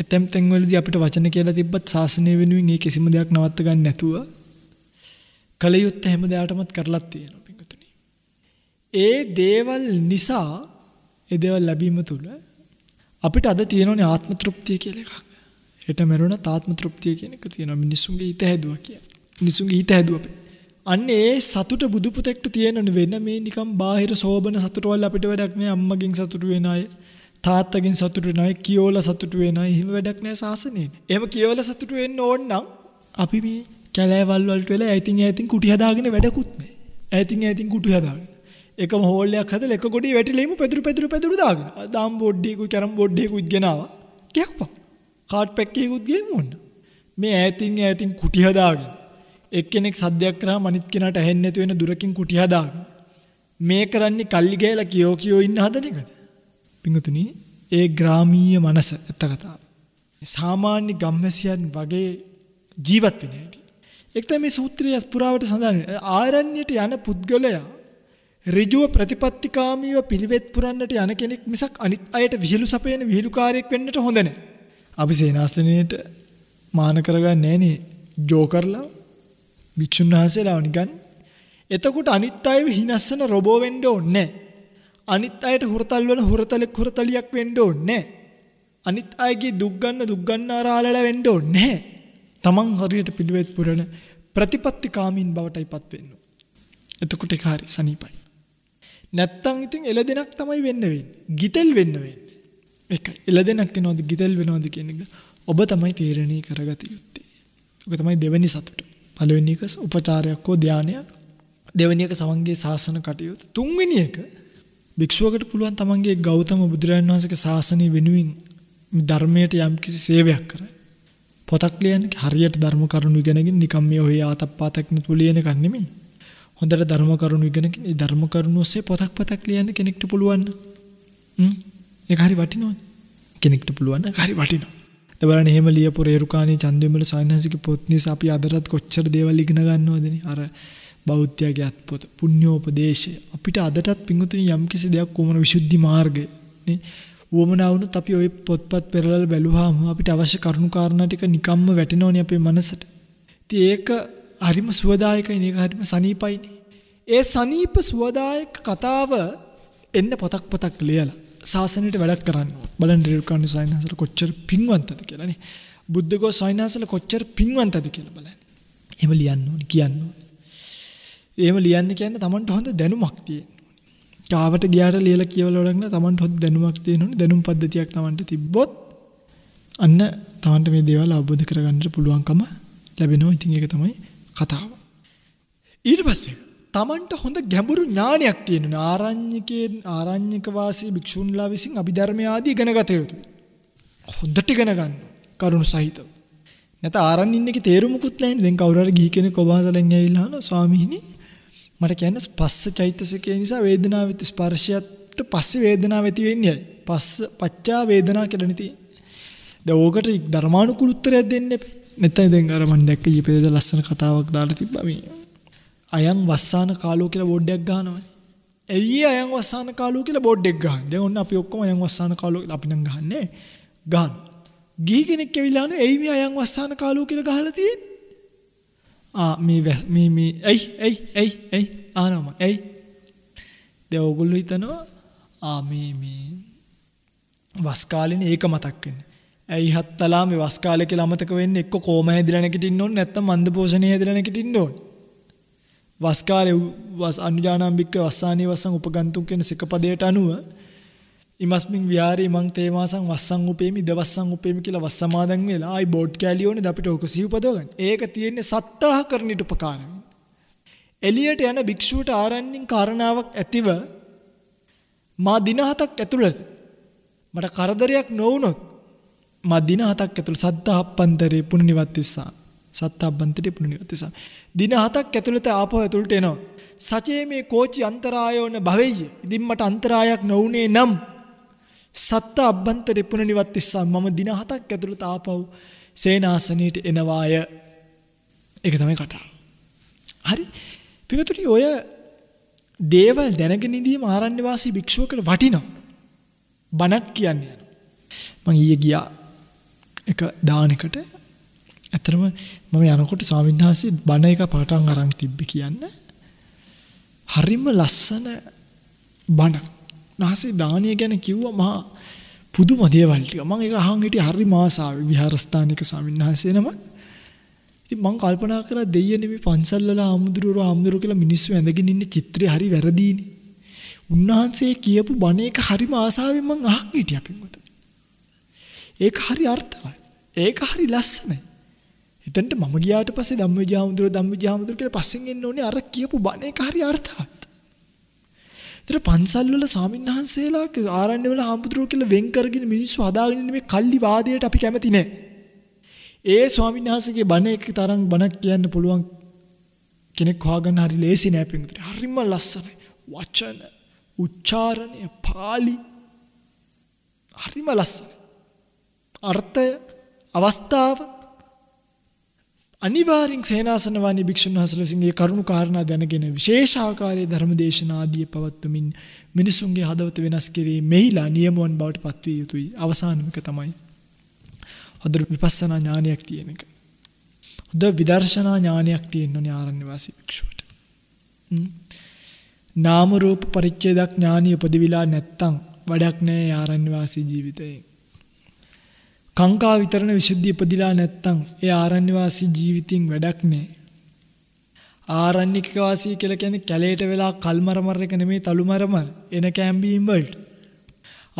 ඇතැම් තැන්වලදී අපිට වචන කියලා තිබ්බත් ශාසනය වෙනුවෙන් ඒ කිසිම දෙයක් නවත්ත ගන්න නැතුව කළ යුත්තේ හැමදාටමත් කරලා තියෙනවා පිටුතුනි. ඒ දේවල් නිසා ඒ දේවල් ලැබීම තුල අපිට අද තියෙනෝනේ ආත්ම තෘප්තිය කියලා එකක්. හෙට මරුණත් ආත්ම තෘප්තිය කියන එක තියෙනවා මිනිසුන්ගේ හිත හැදුවා කියන්නේ. මිනිසුන්ගේ හිත හැදුවා අපි. අන්න ඒ සතුට බුදු පුතෙක්ට තියෙනනේ වෙන මේ නිකම් බාහිර සෝබන සතුට වල අපිට වැඩක් නෑ අම්මගෙන් සතුට වෙන අය තාත්තගෙන් සතුට වෙන අය කියෝල සතුට වෙන අය එහෙම වැඩක් නෑ සාසනේ. එහෙම කියෝල සතුට වෙන්න ඕන නම් අපි මේ කැලෑවල් වලට වෙලා ඇතින් ඇතින් කුටි හදාගෙන වැඩකුත් නෑ. ඇතින් ඇතින් කුටි හදාගෙන. එකම හෝල් එකක් හදලා එක ගොඩේ වැටිලෙම පැදුරු පැදුරු පැදුරු දාගෙන. දාම් බොඩ්ඩේකුයි කැරම් බොඩ්ඩේකුයිත් ගෙනාවා. කැක්කවා. කාඩ් පැක් එකකුත් ගේමු ඔන්න. මේ ඈතින් ඈතින් කුටි හදාගෙන. එක්කෙනෙක් සද්දයක් කරාම අනිත් කෙනාට ඇහෙන්නේ නැති වෙන දුරකින් කුටි හදාගෙන. මේ කරන්නේ කල්ලි ගෑලා කියෝ කියෝ ඉන්න හදන එකද? පිංගුතුනි ඒ ග්‍රාමීය මනස ඇත්ත කතාව. සාමාන්‍ය ගම්වැසියන් වගේ ජීවත් වෙන්නේ ඒක තමයි මේ සූත්‍රයේ පුරාවට සඳහන් වෙන්නේ. ආරණ්‍යයට යන පුද්ගලයා ඍජුව ප්‍රතිපත්තිකාමීව පිළිවෙත් පුරන්නට යන කෙනෙක් මිසක් අනිත් අයට විහිළු සපයන විහිළුකාරයෙක් වෙන්නට හොඳ නැහැ. අපි සේනාසනයේට මාන කරගන්නේ නැහනේ. ජෝකර්ලා භික්ෂුන් වහන්සේලා නිකන් එතකොට අනිත් අයව හිනස්සන රොබෝ වෙන්න ඕනේ අනිත් අයට හුරතල් වල හුරතලෙක් හුරතලියක් වෙන්න ඕනේ අනිත් අයගේ දුක් ගන්න දුක් ගන්නාරාලලා වෙන්න ඕනේ තමන් හරියට පිළිවෙත් පුරන ප්‍රතිපත්ති කාමීන් බවටයි පත්වෙන්න. එතකොට එක හරි සනීපයි. නැත්තම් ඉතින් එළදෙනක් තමයි වෙන්න වෙන්නේ. ගිතෙල් වෙන්න වෙන්නේ. ඒකයි. එළදෙනක් වෙනවද ගිතෙල් වෙනවද කියන එක ඔබ තමයි තීරණය කරගත යුත්තේ. ඔබ තමයි දෙවෙනි සතුට. පළවෙනි එක උපචාරයක් හෝ ධානයක්. දෙවෙනි එක සමන්ගේ ශාසන කටයුතු. තුන්වෙනි එක භික්ෂුවකට පුළුවන් තමන්ගේ ගෞතම බුදුරජාණන් වහන්සේගේ ශාසනය වෙනුවෙන් ධර්මයට යම්කිසි සේවයක් කරන්න. පොතක් ලියන්නේ හරියට ධර්ම කරුණු ඉගෙනගෙන නිකම් මේ ඔය ආතප්පාතක් නතු ලියන එකක් නෙමෙයි. හොඳට ධර්ම කරුණු ඉගෙනගෙන ඒ ධර්ම කරුණු ඔස්සේ පොතක් පතක් ලියන්න කෙනෙක්ට පුළුවන්. හ්ම්. ඒක හරි වටිනවනේ. කෙනෙක්ට පුළුවන් හරි වටිනවා. දැන් බලන්න එහෙම ලියපු රේරුකාණී චන්දිමල සායනහසිකේ පොත් නිසා අපි අදටත් කොච්චර දේවල් ඉගෙන ගන්නවදනේ. අර බෞද්ධයාගේ අත්පොත, පුණ්‍යෝපදේශය. අපිට අදටත් පිංගුතුනි යම්කිසි දෙයක් කොමන විසුද්ධි මාර්ගය නේ උවමනා වුණොත් අපි ওই පොත්පත් පෙරලලා බැලුවාම අපිට අවශ්‍ය කරුණු කාරණා ටික නිකම්ම වැටෙනෝනේ අපේ මනසට. ඉතින් ඒක හරිම සුවදායකයි නේක හරිම සනීපයිනේ. ඒ සනීප සුවදායක කතාව එන්න පොතක් පොතක් ලියලා සාසනයට වැඩක් කරන්න. බලන්න රිල්කාණි සයන්හසල කොච්චර පින්වන්තද කියලානේ. බුද්ධඝෝෂ සයන්හසල කොච්චර පින්වන්තද කියලා බලන්න. එහෙම ලියන්න ඕනේ කියන්න ඕනේ. එහෙම ලියන්න කියන්නේ Tamanට හොඳ දැනුමක් තියෙන. ගාවට ගියාට ලියලා කියවල වැඩක් නැහැ. Tamanට හොත් දැනුමක් තියෙනවනේ. දැනුම් පද්ධතියක් Tamanට තිබ්බොත් අන්න Tamanට මේ දේවල් අවබෝධ කරගන්නට පුළුවන්කම ලැබෙනවා. ඉතින් ඒක තමයි කතාව. ඊට පස්සේ Tamanට හොඳ ගැඹුරු ඥානයක් තියෙනවා. ආරණ්‍යකේ ආරණ්‍යක වාසී භික්ෂුන්ලා විසින් අභිධර්ම ආදී ඉගෙනගත යුතුයි. හොඳට ඉගෙන ගන්න කරුණු සහිතව. නැත ආරණ්‍ය ඉන්න එකේ තේරුමකුත් නැහැ. දැන් කවුරු හරි ගිහි කෙනෙක් ඔබ වහන්සලෙන් ඇවිල්ලා අහනවා ස්වාමීනි මට කියන්නේ පස්ස චෛතසිකය නිසා වේදනාවෙත් ස්පර්ශයත් පස්සේ වේදනාව ඇති වෙන්නේ ඇයි? පස්ස පච්චා වේදනා කියලා නිතින්. දැන් ඕකට ධර්මානුකූල උත්තරයක් දෙන්න එපා. නැත්නම් දැන් අර මම දැක්ක ඊපෙද ලස්සන කතාවක් දාලා තිබ්බා මේ. අයන් වස්සාන කාලෝ කියලා බෝඩ් එකක් ගහනවානේ. ඇයි අයන් වස්සාන කාලෝ කියලා බෝඩ් එකක් ගහන්නේ? දැන් ඔන්න අපි ඔක්කොම අයන් වස්සාන කාලෝ කියලා අපි නම් ගහන්නේ. ගහන. ගිහි කෙනෙක් ඇවිල්ලා අහනවා ඇයි මේ අයන් වස්සාන කාලෝ කියලා ගහලා තියෙන්නේ? මේ ඇයි ඇයි ඇයි ඇයි ආනොම ඇයි දෙවගුල්ල හිතනවා ආමීමී වස්කාලින ඒක මතක්වෙන්න ඇයි හත්තලා මේ වස්කාලෙක ළමතක වෙන්න එක්ක කෝම හැදිරනකිටින් ඕන නැත්තම් මන්ද පෝෂණය හැදිරනකිටින් ඕන වස්කාලෙ වස් අනුජානම්භික්ක වස්සානී වසං උපගන්තුන් කියන සිකපදයට අනුව ඉමස්මින් විහාරේ මං තේමාසං වස්සං උපේමි දවස්සං උපේමි කියලා වස් සමාදන් වෙලා ආයි බෝඩ් කැලිය ඕනේද අපිට ඕක සිහිපදව ගන්න. ඒක තියෙන්නේ සත්තාහ කරණිට උපකාර එළියට යන භික්ෂුවට ආරණ්‍යින් කාරණාවක් ඇතිව මා දින හතක් ඇතුළත මට කරදරයක් නොවුනොත් මා දින හතක් ඇතුළත සත්තාහප්පන්තරේ පුණ්‍යවත්තිසා සත්තාබ්බන්තරේ පුණ්‍යවත්තිසා දින හතක් ඇතුළත ආපහු ඇතුළට එනවා සචේ මේ කෝචි අන්තරායෝන භවෙය්‍ය ඉදින් මට අන්තරායක් නොවුනේ නම් සත්ත අබ්බන්තරේ පුනනිවත් තිස්සා මම දින හතක් ඇතුළත ආපහු සේනාසනෙට එනවාය. ඒක තමයි කතාව. හරි. පිටුතුනි ඔය දේවල් දැනගෙන ඉඳීම ආරණ්‍ය වාසී භික්ෂුවකට වටිනවා. බණක් කියන්නේ යනවා. මම ඊයේ ගියා එක දානෙකට. ඇතරම මම යනකොට ස්වාමීන් වහන්සේ බණ එක පාටන් අරන් තිබ්බේ කියන්න. හරිම ලස්සන බණක්. නාසේ දානය ගැන කිව්වා මහා පුදුම දේවල් ටික. මම ඒක අහන් හිටියේ හරිම ආසාවෙන් විහාරස්ථානික ස්වාමීන් වහන්සේ නම. ඉතින් මම කල්පනා කළා දෙයියනේ මේ පන්සල් වල ආමුදුරුවෝ ආමුදුරුවෝ කියලා මිනිස්සු ඇඳගෙන ඉන්න චිත්‍රය හරි වැරදීනේ. උන්වහන්සේ කියපු බණ එක හරිම ආසාවෙන් මම අහන් හිටියා පින්වතුනි. ඒක හරි අර්ථවත්. ඒක හරි ලස්සනයි. එතනට මම ගියාට පස්සේ ධම්මවිජය ආමුදුරුවෝ ධම්මවිජය ආමුදුරුවෝ කියලා පස්සෙන් එන්න ඕනේ අර කියපු බණ එක හරි අර්ථවත්. ඒතර පන්සල් වල සාමින්හන්සේලා ආරණ්‍ය වල හාමුදුරුවෝ කියලා වෙන් කරගෙන මිනිස්සු හදාගෙන ඉන්න මේ කල්ලි වාදයට අපි කැමති නෑ. ඒ ස්වාමින්හන්සේගේ බණ එක තරම් බණක් කියන්න පුළුවන් කෙනෙක් හොයාගන්න හරි ලේසි නෑ පිටුතර. හරිම ලස්සනයි. වචන, උච්චාරණය, පාලි හරිම ලස්සනයි. අර්ථය, අවස්ථාව අනිවාර්යෙන් සේනාසන වානි භික්ෂුන් වහන්සේලා විසින්ගේ කරුණු කාරණා දැනගෙන විශේෂ ආකාරයේ ධර්ම දේශනාදී පවත්වමින් මිනිසුන්ගේ හදවත වෙනස් කිරීමෙහිලා නියමුවන් බවට පත්විය යුතුයි. අවසානම තමයි හොඳ විපස්සනා ඥානයක් තියෙන එක. හොඳ විදර්ශනා ඥානයක් තියෙන්න ඕනේ ආරණ්‍ය වාසී භික්ෂුවට. නාම රූප පරිච්ඡේදඥානිය උපදවිලා නැත්තම් වැඩක් නැහැ ආරණ්‍ය වාසී ජීවිතේ. කාංකා විතරණ විසුද්ධිය ඉපදිලා නැත්තම් ඒ ආරණ්‍ය වාසී ජීවිතින් වැඩක් නෑ. ආරණ්‍යක වාසී කියලා කියන්නේ කැලේට වෙලා කල්මරමර එක නෙමෙයි තලුමරමර එන කැම්බීම් වලට.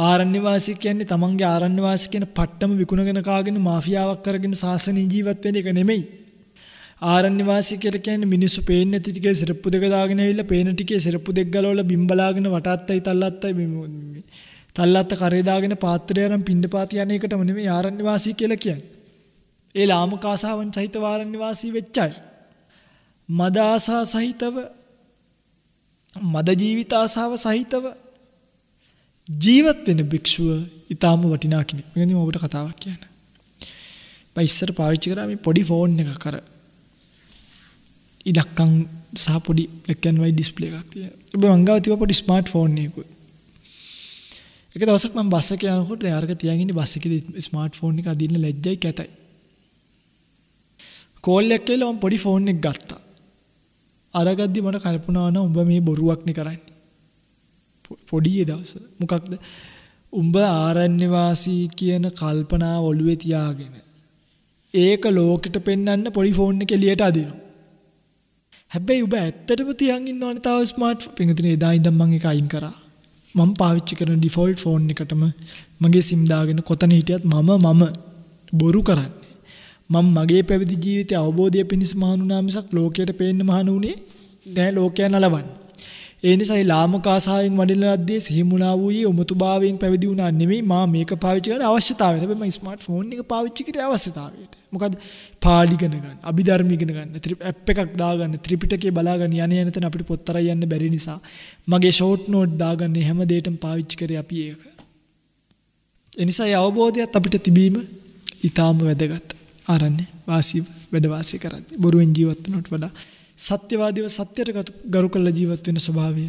ආරණ්‍ය වාසී කියන්නේ තමන්ගේ ආරණ්‍ය වාසී කියන පට්ටම විකුණගෙන කාගෙන මාෆියාවක් කරගෙන සාසනීය ජීවත් වෙන එක නෙමෙයි. ආරණ්‍ය වාසී කියලා කියන්නේ මිනිස්සු පේන්නේ නැති ටිකේ සිරප්පු දෙක දාගෙන ඇවිල්ලා පේන ටිකේ සිරප්පු දෙක ගලවලා බිම්බලාගෙන වටාත්තයි තල්ලත්තයි තල්ලත්ත කරේ දාගෙන පාත්‍රය අරන් පිණ්ඩපාත යන එකටම නෙමෙයි ආරණ්‍ය වාසී කියලා කියන්නේ. ඒ ලාමක ආසාවන් සහිත ආරණ්‍ය වාසී වෙච්ච අය. මද ආසා සහිතව මද ජීවිත ආසාව සහිතව ජීවත් වෙන භික්ෂුව ඊටාම වටිනා කෙනෙක්. මගෙන් මම ඔබට කතාවක් කියන්න. මම ඉස්සර පාවිච්චි කරා මේ පොඩි ෆෝන් එකක් අර ඉලක්කම් සහ පොඩි black and white display එකක් තියෙනවා. ඔබ මංගව තිබ්බ පොඩි ස්මාර්ට් ෆෝන් එකකුයි. එක දවසක් මම බස් එකේ යනකොට යාරක තියන් ඉන්නේ බස් එකේ ස්මාර්ට්ෆෝන් එක අදින්න ලැජ්ජයි කැතයි. කෝල් එකක් කියලා මම පොඩි ෆෝන් එකක් ගත්තා. අරගද්දි මට කල්පනා වුණා උඹ මේ බොරුවක් නේ කරන්නේ. පොඩි දවස. මොකක්ද? උඹ ආරණ්‍ය වාසී කියන කල්පනාව ඔළුවේ තියාගෙන ඒක ලෝකෙට පෙන්වන්න පොඩි ෆෝන් එක එළියට අදිනවා. හැබැයි ඔබ ඇත්තටම තියන් ඉන්නවනේ තව ස්මාර්ට් ෆෝන්. පිටින් එදා ඉඳන් මම ඒක අයින් කරා. මම පාවිච්චි කරන ඩිෆෝල්ට් ෆෝන් එකටම මගේ සිම් දාගෙන කොතන හිටියත් මම මම බොරු කරන්නේ. මම මගේ පැවිදි ජීවිතය අවබෝධය පිණිස මහණුනා මිසක් ලෝකයට පේන්න මහණු උනේ නෑ ලෝකය නලවන්නේ. ඒ නිසා ලාමක ආසාවෙන් වඩින ලද්දේ සිහිමුණා වූයේ උමතුභාවයෙන් පැවිදි වුණා නෙමෙයි මා මේක පාවිච්චි කරන අවශ්‍යතාවය. හැබැයි මම ස්මාර්ට්ෆෝන් එක පාවිච්චි කරේ අවශ්‍යතාවයට. මොකද පාලි ඉගෙන ගන්න, අභිධර්ම ඉගෙන ගන්න, ඇප් එකක් දාගන්න, ත්‍රිපිටකය බලාගන්න යන යන තැන අපිට පොත් තරයි යන්න බැරි නිසා මගේ ෂෝට් නෝට් දාගන්න හැම දෙයකටම පාවිච්චි කරේ අපි ඒක. ඒ නිසා ඒ අවබෝධයත් අපිට තිබීම ඊටාම වැදගත්. ආරන්නේ වාසීව වැඩ වාසය කරද්දී බොරුවෙන් ජීවත් වෙනවට වඩා සත්‍යවාදීව සත්‍යයට ගරු කළ ජීවත් වෙන ස්වභාවය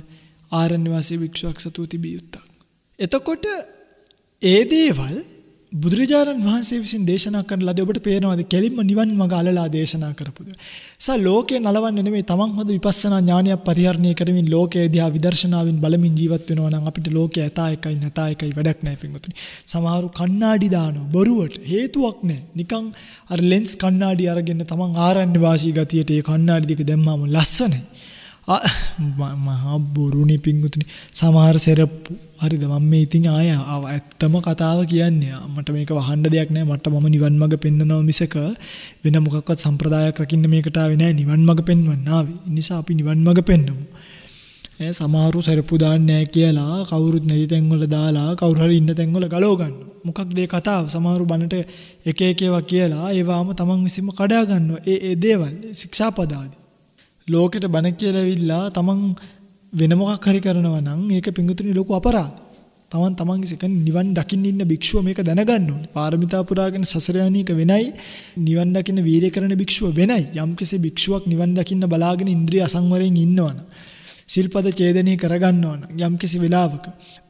ආරණ්‍ය වාසී භික්ෂුවක් සතුව තිබිය යුත්තක්. එතකොට ඒ දේවල් බුදුරජාණන් වහන්සේ විසින් දේශනා කරන ලදී ඔබට පේනවාද කෙලින්ම නිවන් මඟ අලලා දේශනා කරපුද සා ලෝකේ නලවන්නේ නෙමෙයි තමන් හොඳ විපස්සනා ඥානයක් පරිහරණය කරමින් ලෝකයේ දිහා විදර්ශනාවෙන් බලමින් ජීවත් වෙනවා නම් අපිට ලෝකේ ඇතා එකයි නැතා එකයි වැඩක් නැහැ පින්වතුනි සමහරු කණ්ණාඩි දානවා බොරුවට හේතුවක් නැහැ නිකන් අර ලෙන්ස් කණ්ණාඩි අරගෙන තමන් ආරණ්‍ය වාසී ගතියට ඒ කණ්ණාඩි දෙක දැම්මම ලස්සනයි මහා බොරුනි පිංගුතුනි සමහර සෙරප්පු හරිද මම මේ ඉතින් ආය ඇත්තම කතාව කියන්නේ මට මේක වහන්න දෙයක් නෑ මට මම නිවන් මඟ පෙන්වනවා මිසක වෙන මොකක්වත් සම්ප්‍රදායක් රකින්න මේකට ආවේ නෑ නිවන් මඟ පෙන්වන්න ආවේ නිසා අපි නිවන් මඟ පෙන්වමු ඈ සමහරු සෙරප්පු දාන්නේ නෑ කියලා කවුරුත් නැති තැන්වල දාලා කවුරු හරි ඉන්න තැන්වල ගලව ගන්නවා මොකක්ද ඒ කතාව සමහරු බනට එක එක ඒවා කියලා ඒවාම තමන් විසින්ම කඩා ගන්නවා ඒ ඒ දේවල් ශික්ෂාපදාදී ලෝකෙට බණ කියලා ඇවිල්ලා තමන් වෙන මොකක් හරි කරනවා නම් ඒක පිංගුතුනි ලොකු අපරාධ. තමන් තමන්ගේ සෙකන් නිවන් දකින්න ඉන්න භික්ෂුව මේක දැනගන්න ඕනේ. පාරමිතා පුරාගෙන සසර යන්නේක වෙනයි නිවන් දකින්න වීරිය කරන භික්ෂුව වෙනයි. යම්කිසි භික්ෂුවක් නිවන් දකින්න බලාගෙන ඉන්ද්‍රිය අසංවරයෙන් ඉන්නවනම් සිල්පද ඡේදනය කරගන්න ඕන යම්කිසි වෙලාවක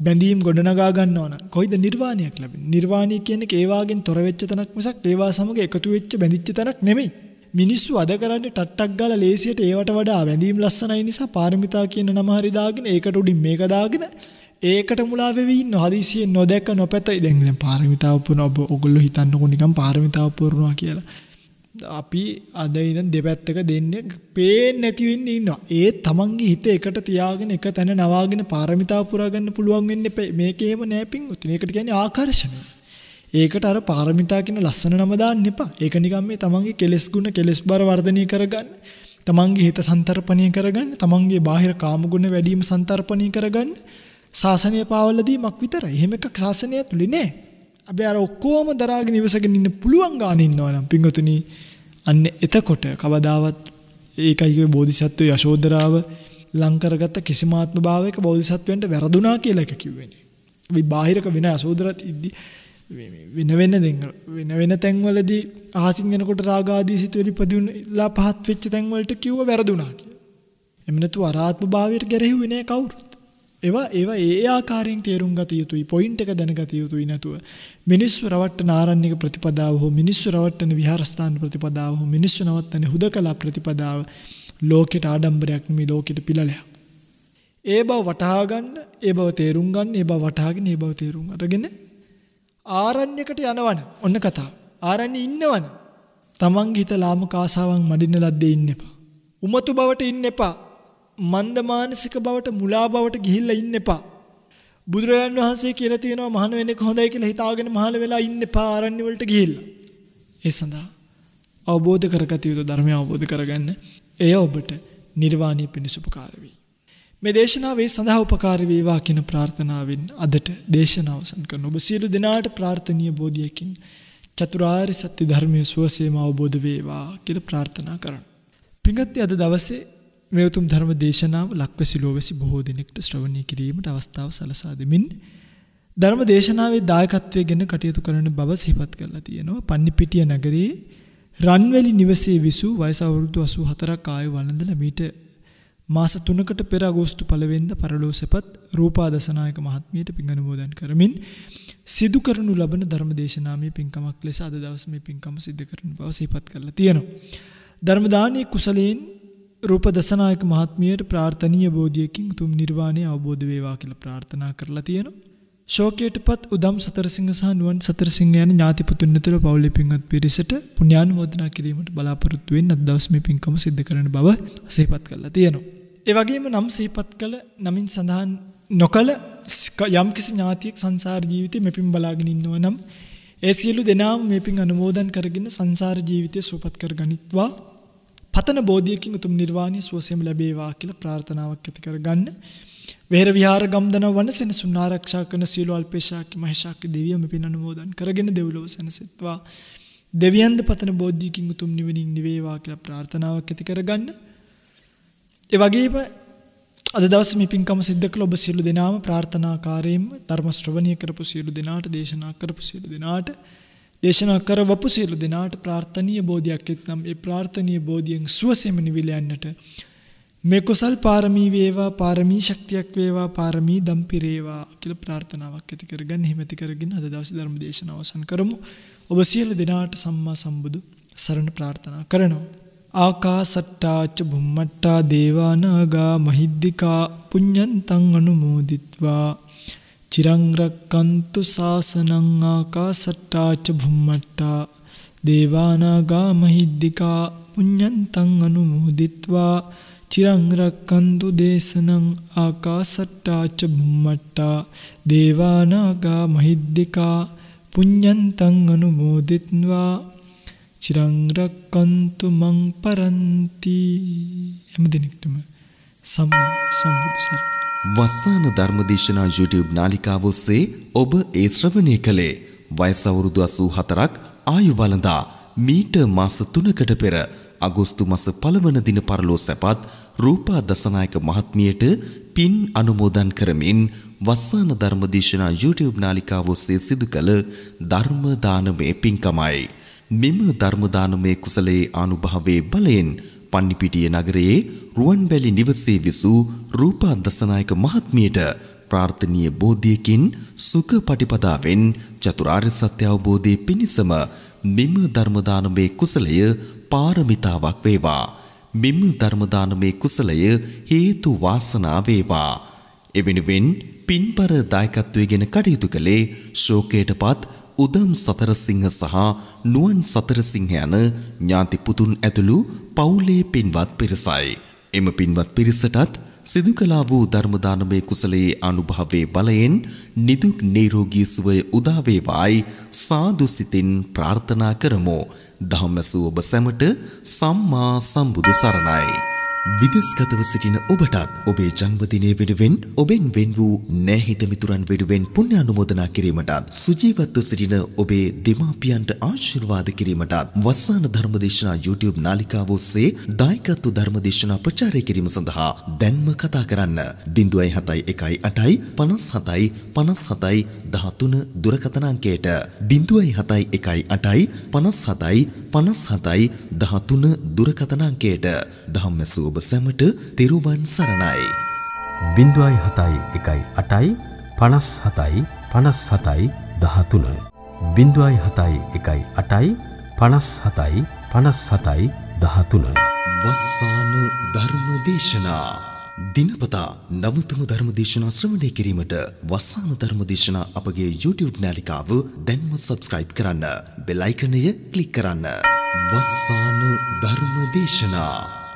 බැඳීම් ගොඩනගා ගන්න ඕන කොයිද නිර්වාණයක් ලැබෙන්නේ නිර්වාණය කියන්නේ ඒ වාගෙන් තොර වෙච්ච තැනක් මිසක් ඒවා සමග එකතු වෙච්ච බැඳිච්ච තැනක් නෙමෙයි මිනිස්සු අද කරන්නේ ටට්ටක් ගාලා ලේසියට ඒවට වඩා වැඳීම් ලස්සනයි නිසා පාරමිතා කියන නම හරි දාගෙන ඒකට උඩින් මේක දාගෙන ඒකට මුලා වෙවි ඉන්න හදිසියෙන් නොදැක නොපැත දැන් දැන් පාරමිතාව පුරන ඔබ ඔගොල්ලෝ හිතන්නකෝ නිකන් පාරමිතාව පුරනවා කියලා. අපි අද ඉඳන් දෙපැත්තක දෙන්නේ පේන්නේ නැති වෙන්නේ ඉන්නවා. ඒ තමන්ගේ හිත එකට තියාගෙන එක තැන නවාගෙන පාරමිතාව පුරා ගන්න පුළුවන් වෙන්නේ මේකේම නෑ පිං උතින්. ඒකට කියන්නේ ආකර්ෂණය. ඒකට අර පාරමිතා කියන ලස්සන නම දාන්න එපා. ඒක නිකන් මේ තමන්ගේ කෙලෙස් ගුණ කෙලෙස් බර වර්ධනය කරගන්න. තමන්ගේ හිත සන්තරපණය කරගන්න. තමන්ගේ බාහිර කාම ගුණ වැඩි වීම සන්තරපණය කරගන්න. සාසනීය පාවල දීමක් විතරයි. එහෙම එකක් සාසනය ඇතුලේ නෑ. අපි අර ඔක්කොම දරාගෙන ඉවසගෙන ඉන්න පුළුවන් ගාන ඉන්නවනම් පිංගතුනි අන්න එතකොට කවදාවත් ඒකයි කියේ බෝධිසත්ව යශෝදරාව ලංකරගත කිසිමාත්ම භාවයක බෝධිසත්වයන්ට වැරදුනා කියලා එක කිව්වනේ. අපි බාහිරක වෙන යශෝදරත් ඉද්දි වෙන වෙන දෙන්වල වෙන වෙන තැන්වලදී අහසින් එනකොට රාග ආදී සිතුවිලි පදිනුලා පහත් වෙච්ච තැන්වලට කිව්ව වැරදුනා කියලා. එමෙ නැතු අරාත්ම භාවයට ගැරෙහුවේ නෑ කවුරුත්. ඒවා ඒවා ඒ ආකාරයෙන් තේරුම් ගත යුතුයි පොයින්ට් එක දැනගත යුතුයි නැතුව මිනිස්සු රවට්ටන ආරණ්‍යක ප්‍රතිපදාව හෝ මිනිස්සු රවට්ටන විහාරස්ථාන ප්‍රතිපදාව හෝ මිනිස්සු නවත්තන හුදකලා ප්‍රතිපදාව ලෝකෙට ආඩම්බරයක් නෙමෙයි ලෝකෙට පිළලයක්. ඒ බව වටහා ගන්න, ඒ බව තේරුම් ගන්න, ඒ බව වටහාගෙන ඒ බව තේරුම් අරගෙන ආරණ්‍යකට යනවන. ඔන්න කතාව. ආරණ්‍යේ ඉන්නවන. තමන්ගේ හිත ලාමක ආසාවන් මඩින්න ලද්දේ ඉන්න එපා. උමතු බවට ඉන්න එපා. මන්ද මානසික බවට මුලා බවට ගිහිල්ලා ඉන්න එපා. බුදුරජාන් වහන්සේ කියලා තියෙනවා මහාන වෙන්නේ හොඳයි කියලා හිතාගෙන මහාන වෙලා ඉන්න එපා ආරණ්‍ය වලට ගිහිල්ලා. ඒ සඳහා අවබෝධ කරගත යුතු ධර්මය අවබෝධ කරගන්න. එය ඔබට නිර්වාණය පිණිස උපකාර වේ. මේ දේශනාවේ සඳහා උපකාර වේවා කියන ප්‍රාර්ථනාවෙන් අදට දේශනාව අවසන් කරන ඔබ සියලු දෙනාට ප්‍රාර්ථනීය බෝධියකින් චතුරාර්ය සත්‍ය ධර්මයේ සුවසේම අවබෝධ වේවා කියලා ප්‍රාර්ථනා කරන. පිඟත්ති අද දවසේ මේ උතුම් ධර්ම දේශනාව ලක්වැසිලෝවැසි බොහෝ දිනෙකට ශ්‍රවණය කිරීමට අවස්ථාව සලසා දෙමින් ධර්ම දේශනාවේ දායකත්වය ගැන කටයුතු කරන බව සිහිපත් කරලා තියෙනවා. පන්නිපිටිය නගරයේ රන්වැලි නිවසේ විසූ වයස අවුරුදු 84ක් ආයු වළඳලා මීට මාස 3කට පෙර අගෝස්තු 1 වෙනිදා පරලෝ සෙපත් රූපාදසනායක මහත්මියට පින් අනුමෝදන් කරමින් සිදු කරනු ලබන ධර්මදේශනාමය පින්කමක් ලෙස අද දවස් මේ පින්කම සිද්ධ කරන බව සිහිපත් කරලා තියෙනවා. ධර්ම දානයේ කුසලයෙන් රූපදසනායක මහත්මියට ප්‍රාර්ථනීය බෝධියකින් උතුම් නිර්වාණය අවබෝධ වේවා කියලා ප්‍රාර්ථනා කරලා තියෙනවා. ශෝකයටපත් උදම් සතරසිංහ සහ නුවන් සතරසිංහ යන ඥාති පුතුන් ඇතුළු පවුලේ පින්වත් පිරිසට පුණ්‍යානුමෝදනා කිරීමට බලාපොරොත්තු වෙන්න අද දවස් මේ පින්කම සිද්ධ කරන බව සිහිපත් කරලා තියෙනවා. එවගේම නම් සහිපත් කළ නමින් සඳහන් නොකළ යම්කිසි ඥාතියෙක් සංසාර ජීවිතය මෙපින් බලාගෙන ඉන්නව නම් ඒ සියලු දෙනාම මෙපින් අනුමෝදන් කරගෙන සංසාර ජීවිතය සූපත් කර ගනිත්වා පතන බෝධියකින් උතුම් නිර්වාණය සුවසෙම ලැබේවා කියලා ප්‍රාර්ථනාවක් ඇති කරගන්න. වේර විහාර ගම්දන වන සෙනසුන් ආරක්ෂා කරන සියලු අල්පේශාක්‍ය මහේශාක්‍ය දෙවියෝ මෙපින් අනුමෝදන් කරගෙන දෙව්ලොව සැනසෙත්වා. දෙවියන්ද පතන බෝධියකින් උතුම් නිවනින් නිවේවා කියලා ප්‍රාර්ථනාවක් ඇති කරගන්න. ඒ වගේම අද දවස් මේ පින්කම සිද්ධ කළ ඔබ සියලු දෙනාම ප්‍රාර්ථනාකාරයෙන්ම ධර්ම ශ්‍රවණය කරපු සියලු දෙනාට දේශනා කරපු සියලු දෙනාට දේශනා කරවපු සියලු දෙනාට ප්‍රාර්ථනීය බෝධියක් එත්නම් ඒ ප්‍රාර්ථනීය බෝධියෙන් සුවසෙම නිවිල යන්නට මේ කුසල් පාරමී වේවා පාරමී ශක්තියක් වේවා පාරමී දම් පිරේවා කියලා ප්‍රාර්ථනාවක් ඇති කරගෙන හිමැති කරගෙන අද දවසේ ධර්ම දේශනාව අවසන් කරමු ඔබ සියලු දෙනාට සම්මා සම්බුදු සරණ ප්‍රාර්ථනා කරනවා ආකාසට්ටාච බුම්මට්ටා දේවානාගා මහිද්దికා පුඤ්ඤන්තං අනුමෝදිත්වා චිරං රක්කන්තු සාසනං ආකාසට්ටාච බුම්මට්ටා දේවානාගා මහිද්దికා පුඤ්ඤන්තං අනුමෝදිත්වා චිරං රක්කන්තු දේශනං ආකාසට්ටාච බුම්මට්ටා දේවානාගා මහිද්దికා පුඤ්ඤන්තං අනුමෝදිත්වා චිරංරක්කන්තු මං පරන්ති හැම දෙනෙක්ටම සම්මා සම්බුදු සරණ වස්සාන ධර්මදේශනා YouTube නාලිකාව ඔස්සේ ඔබ ඒ ශ්‍රවණය කළේ වයස අවුරුදු 84ක් ආයු වළඳා මීට මාස 3කට පෙර අගෝස්තු මස 1 වන දින පරලෝ සැපත් රූපා දසනායක මහත්මියට පින් අනුමෝදන් කරමින් වස්සාන ධර්මදේශනා YouTube නාලිකාව ඔස්සේ සිදු කළ ධර්ම දානමේ පින්කමයි මෙම ධර්මදානමය කුසලයේ අනුභවයේ බලයෙන් පන්නිපිටිය නගරයේ රුවන්වැලි නිවසේ විසූ රූපා දසනායක මහත්මියට ප්‍රාර්ථනීය බෝධියකින් සුඛ පටිපදාවෙන් චතුරාර්ය සත්‍ය අවබෝධයේ පිණසම මෙම ධර්මදානමය කුසලය පාරමිතාවක් වේවා. මෙම ධර්මදානමය කුසලය හේතු වාසනා වේවා. එවෙනුවෙන් පින්පර දායකත්වයේගෙන කටයුතු කළේ ශෝකයටපත් උදම් සතරසිංහ සහ නුවන් සතරසිංහ යන ඥාති පුතුන් ඇතුළු පවුලේ පින්වත් පිරිසයි. එම පින්වත් පිරිසටත් සිදු කළා වූ ධර්ම දානමේ කුසලයේ අනුභවයේ බලයෙන් නිදුක් නිරෝගී සුවය උදා වේවායි සාදු සිතින් ප්‍රාර්ථනා කරමු. ධම්මසු ඔබ සැමට සම්මා සම්බුදු සරණයි. විදෙස්ගතව සිටින ඔබටත් ඔබේ ජන්මදිනය වෙනුවෙන් ඔබෙන් වෙන් වූ නෑහිත මිතුරන් වෙනුවෙන් පුණ්‍ය අනුමෝදනා කිරීමටත් සුජීවත්ව සිටින ඔබේ දෙමාපියන්ට ආශිර්වාද කිරීමටත් වස්සාන ධර්මදේශනා YouTube නාලිකාව ඔස්සේ දායකත්ව ධර්මදේශනා ප්‍රචාරය කිරීම සඳහා දැන්ම කතා කරන්න 0718යි 57යි 57යි 13 දුරකථන අංකයට 0718යි 57යි 57යි 13 දුරකථන අංකයට දහම් ඇසූ ඔබ ඔබ සැමට තෙරුවන් සරණයි. බිඳුවයි හතයි එකයි අටයි පනස් හතයි පනස් හතයි දහතුන. බිඳුවයි හතයි එකයි අටයි පනස් හතයි පනස් හතයි දහතුන. වස්සාන ධර්ම දේශනා. දිනපතා නවතම ධර්ම දේශනා ශ්‍රවණය කිරීමට වස්සාන ධර්ම දේශනා අපගේ YouTube නාලිකාව දැන්ම subscribe කරන්න. බෙල් අයිකනය ක්ලික් කරන්න. වස්සාන ධර්ම දේශනා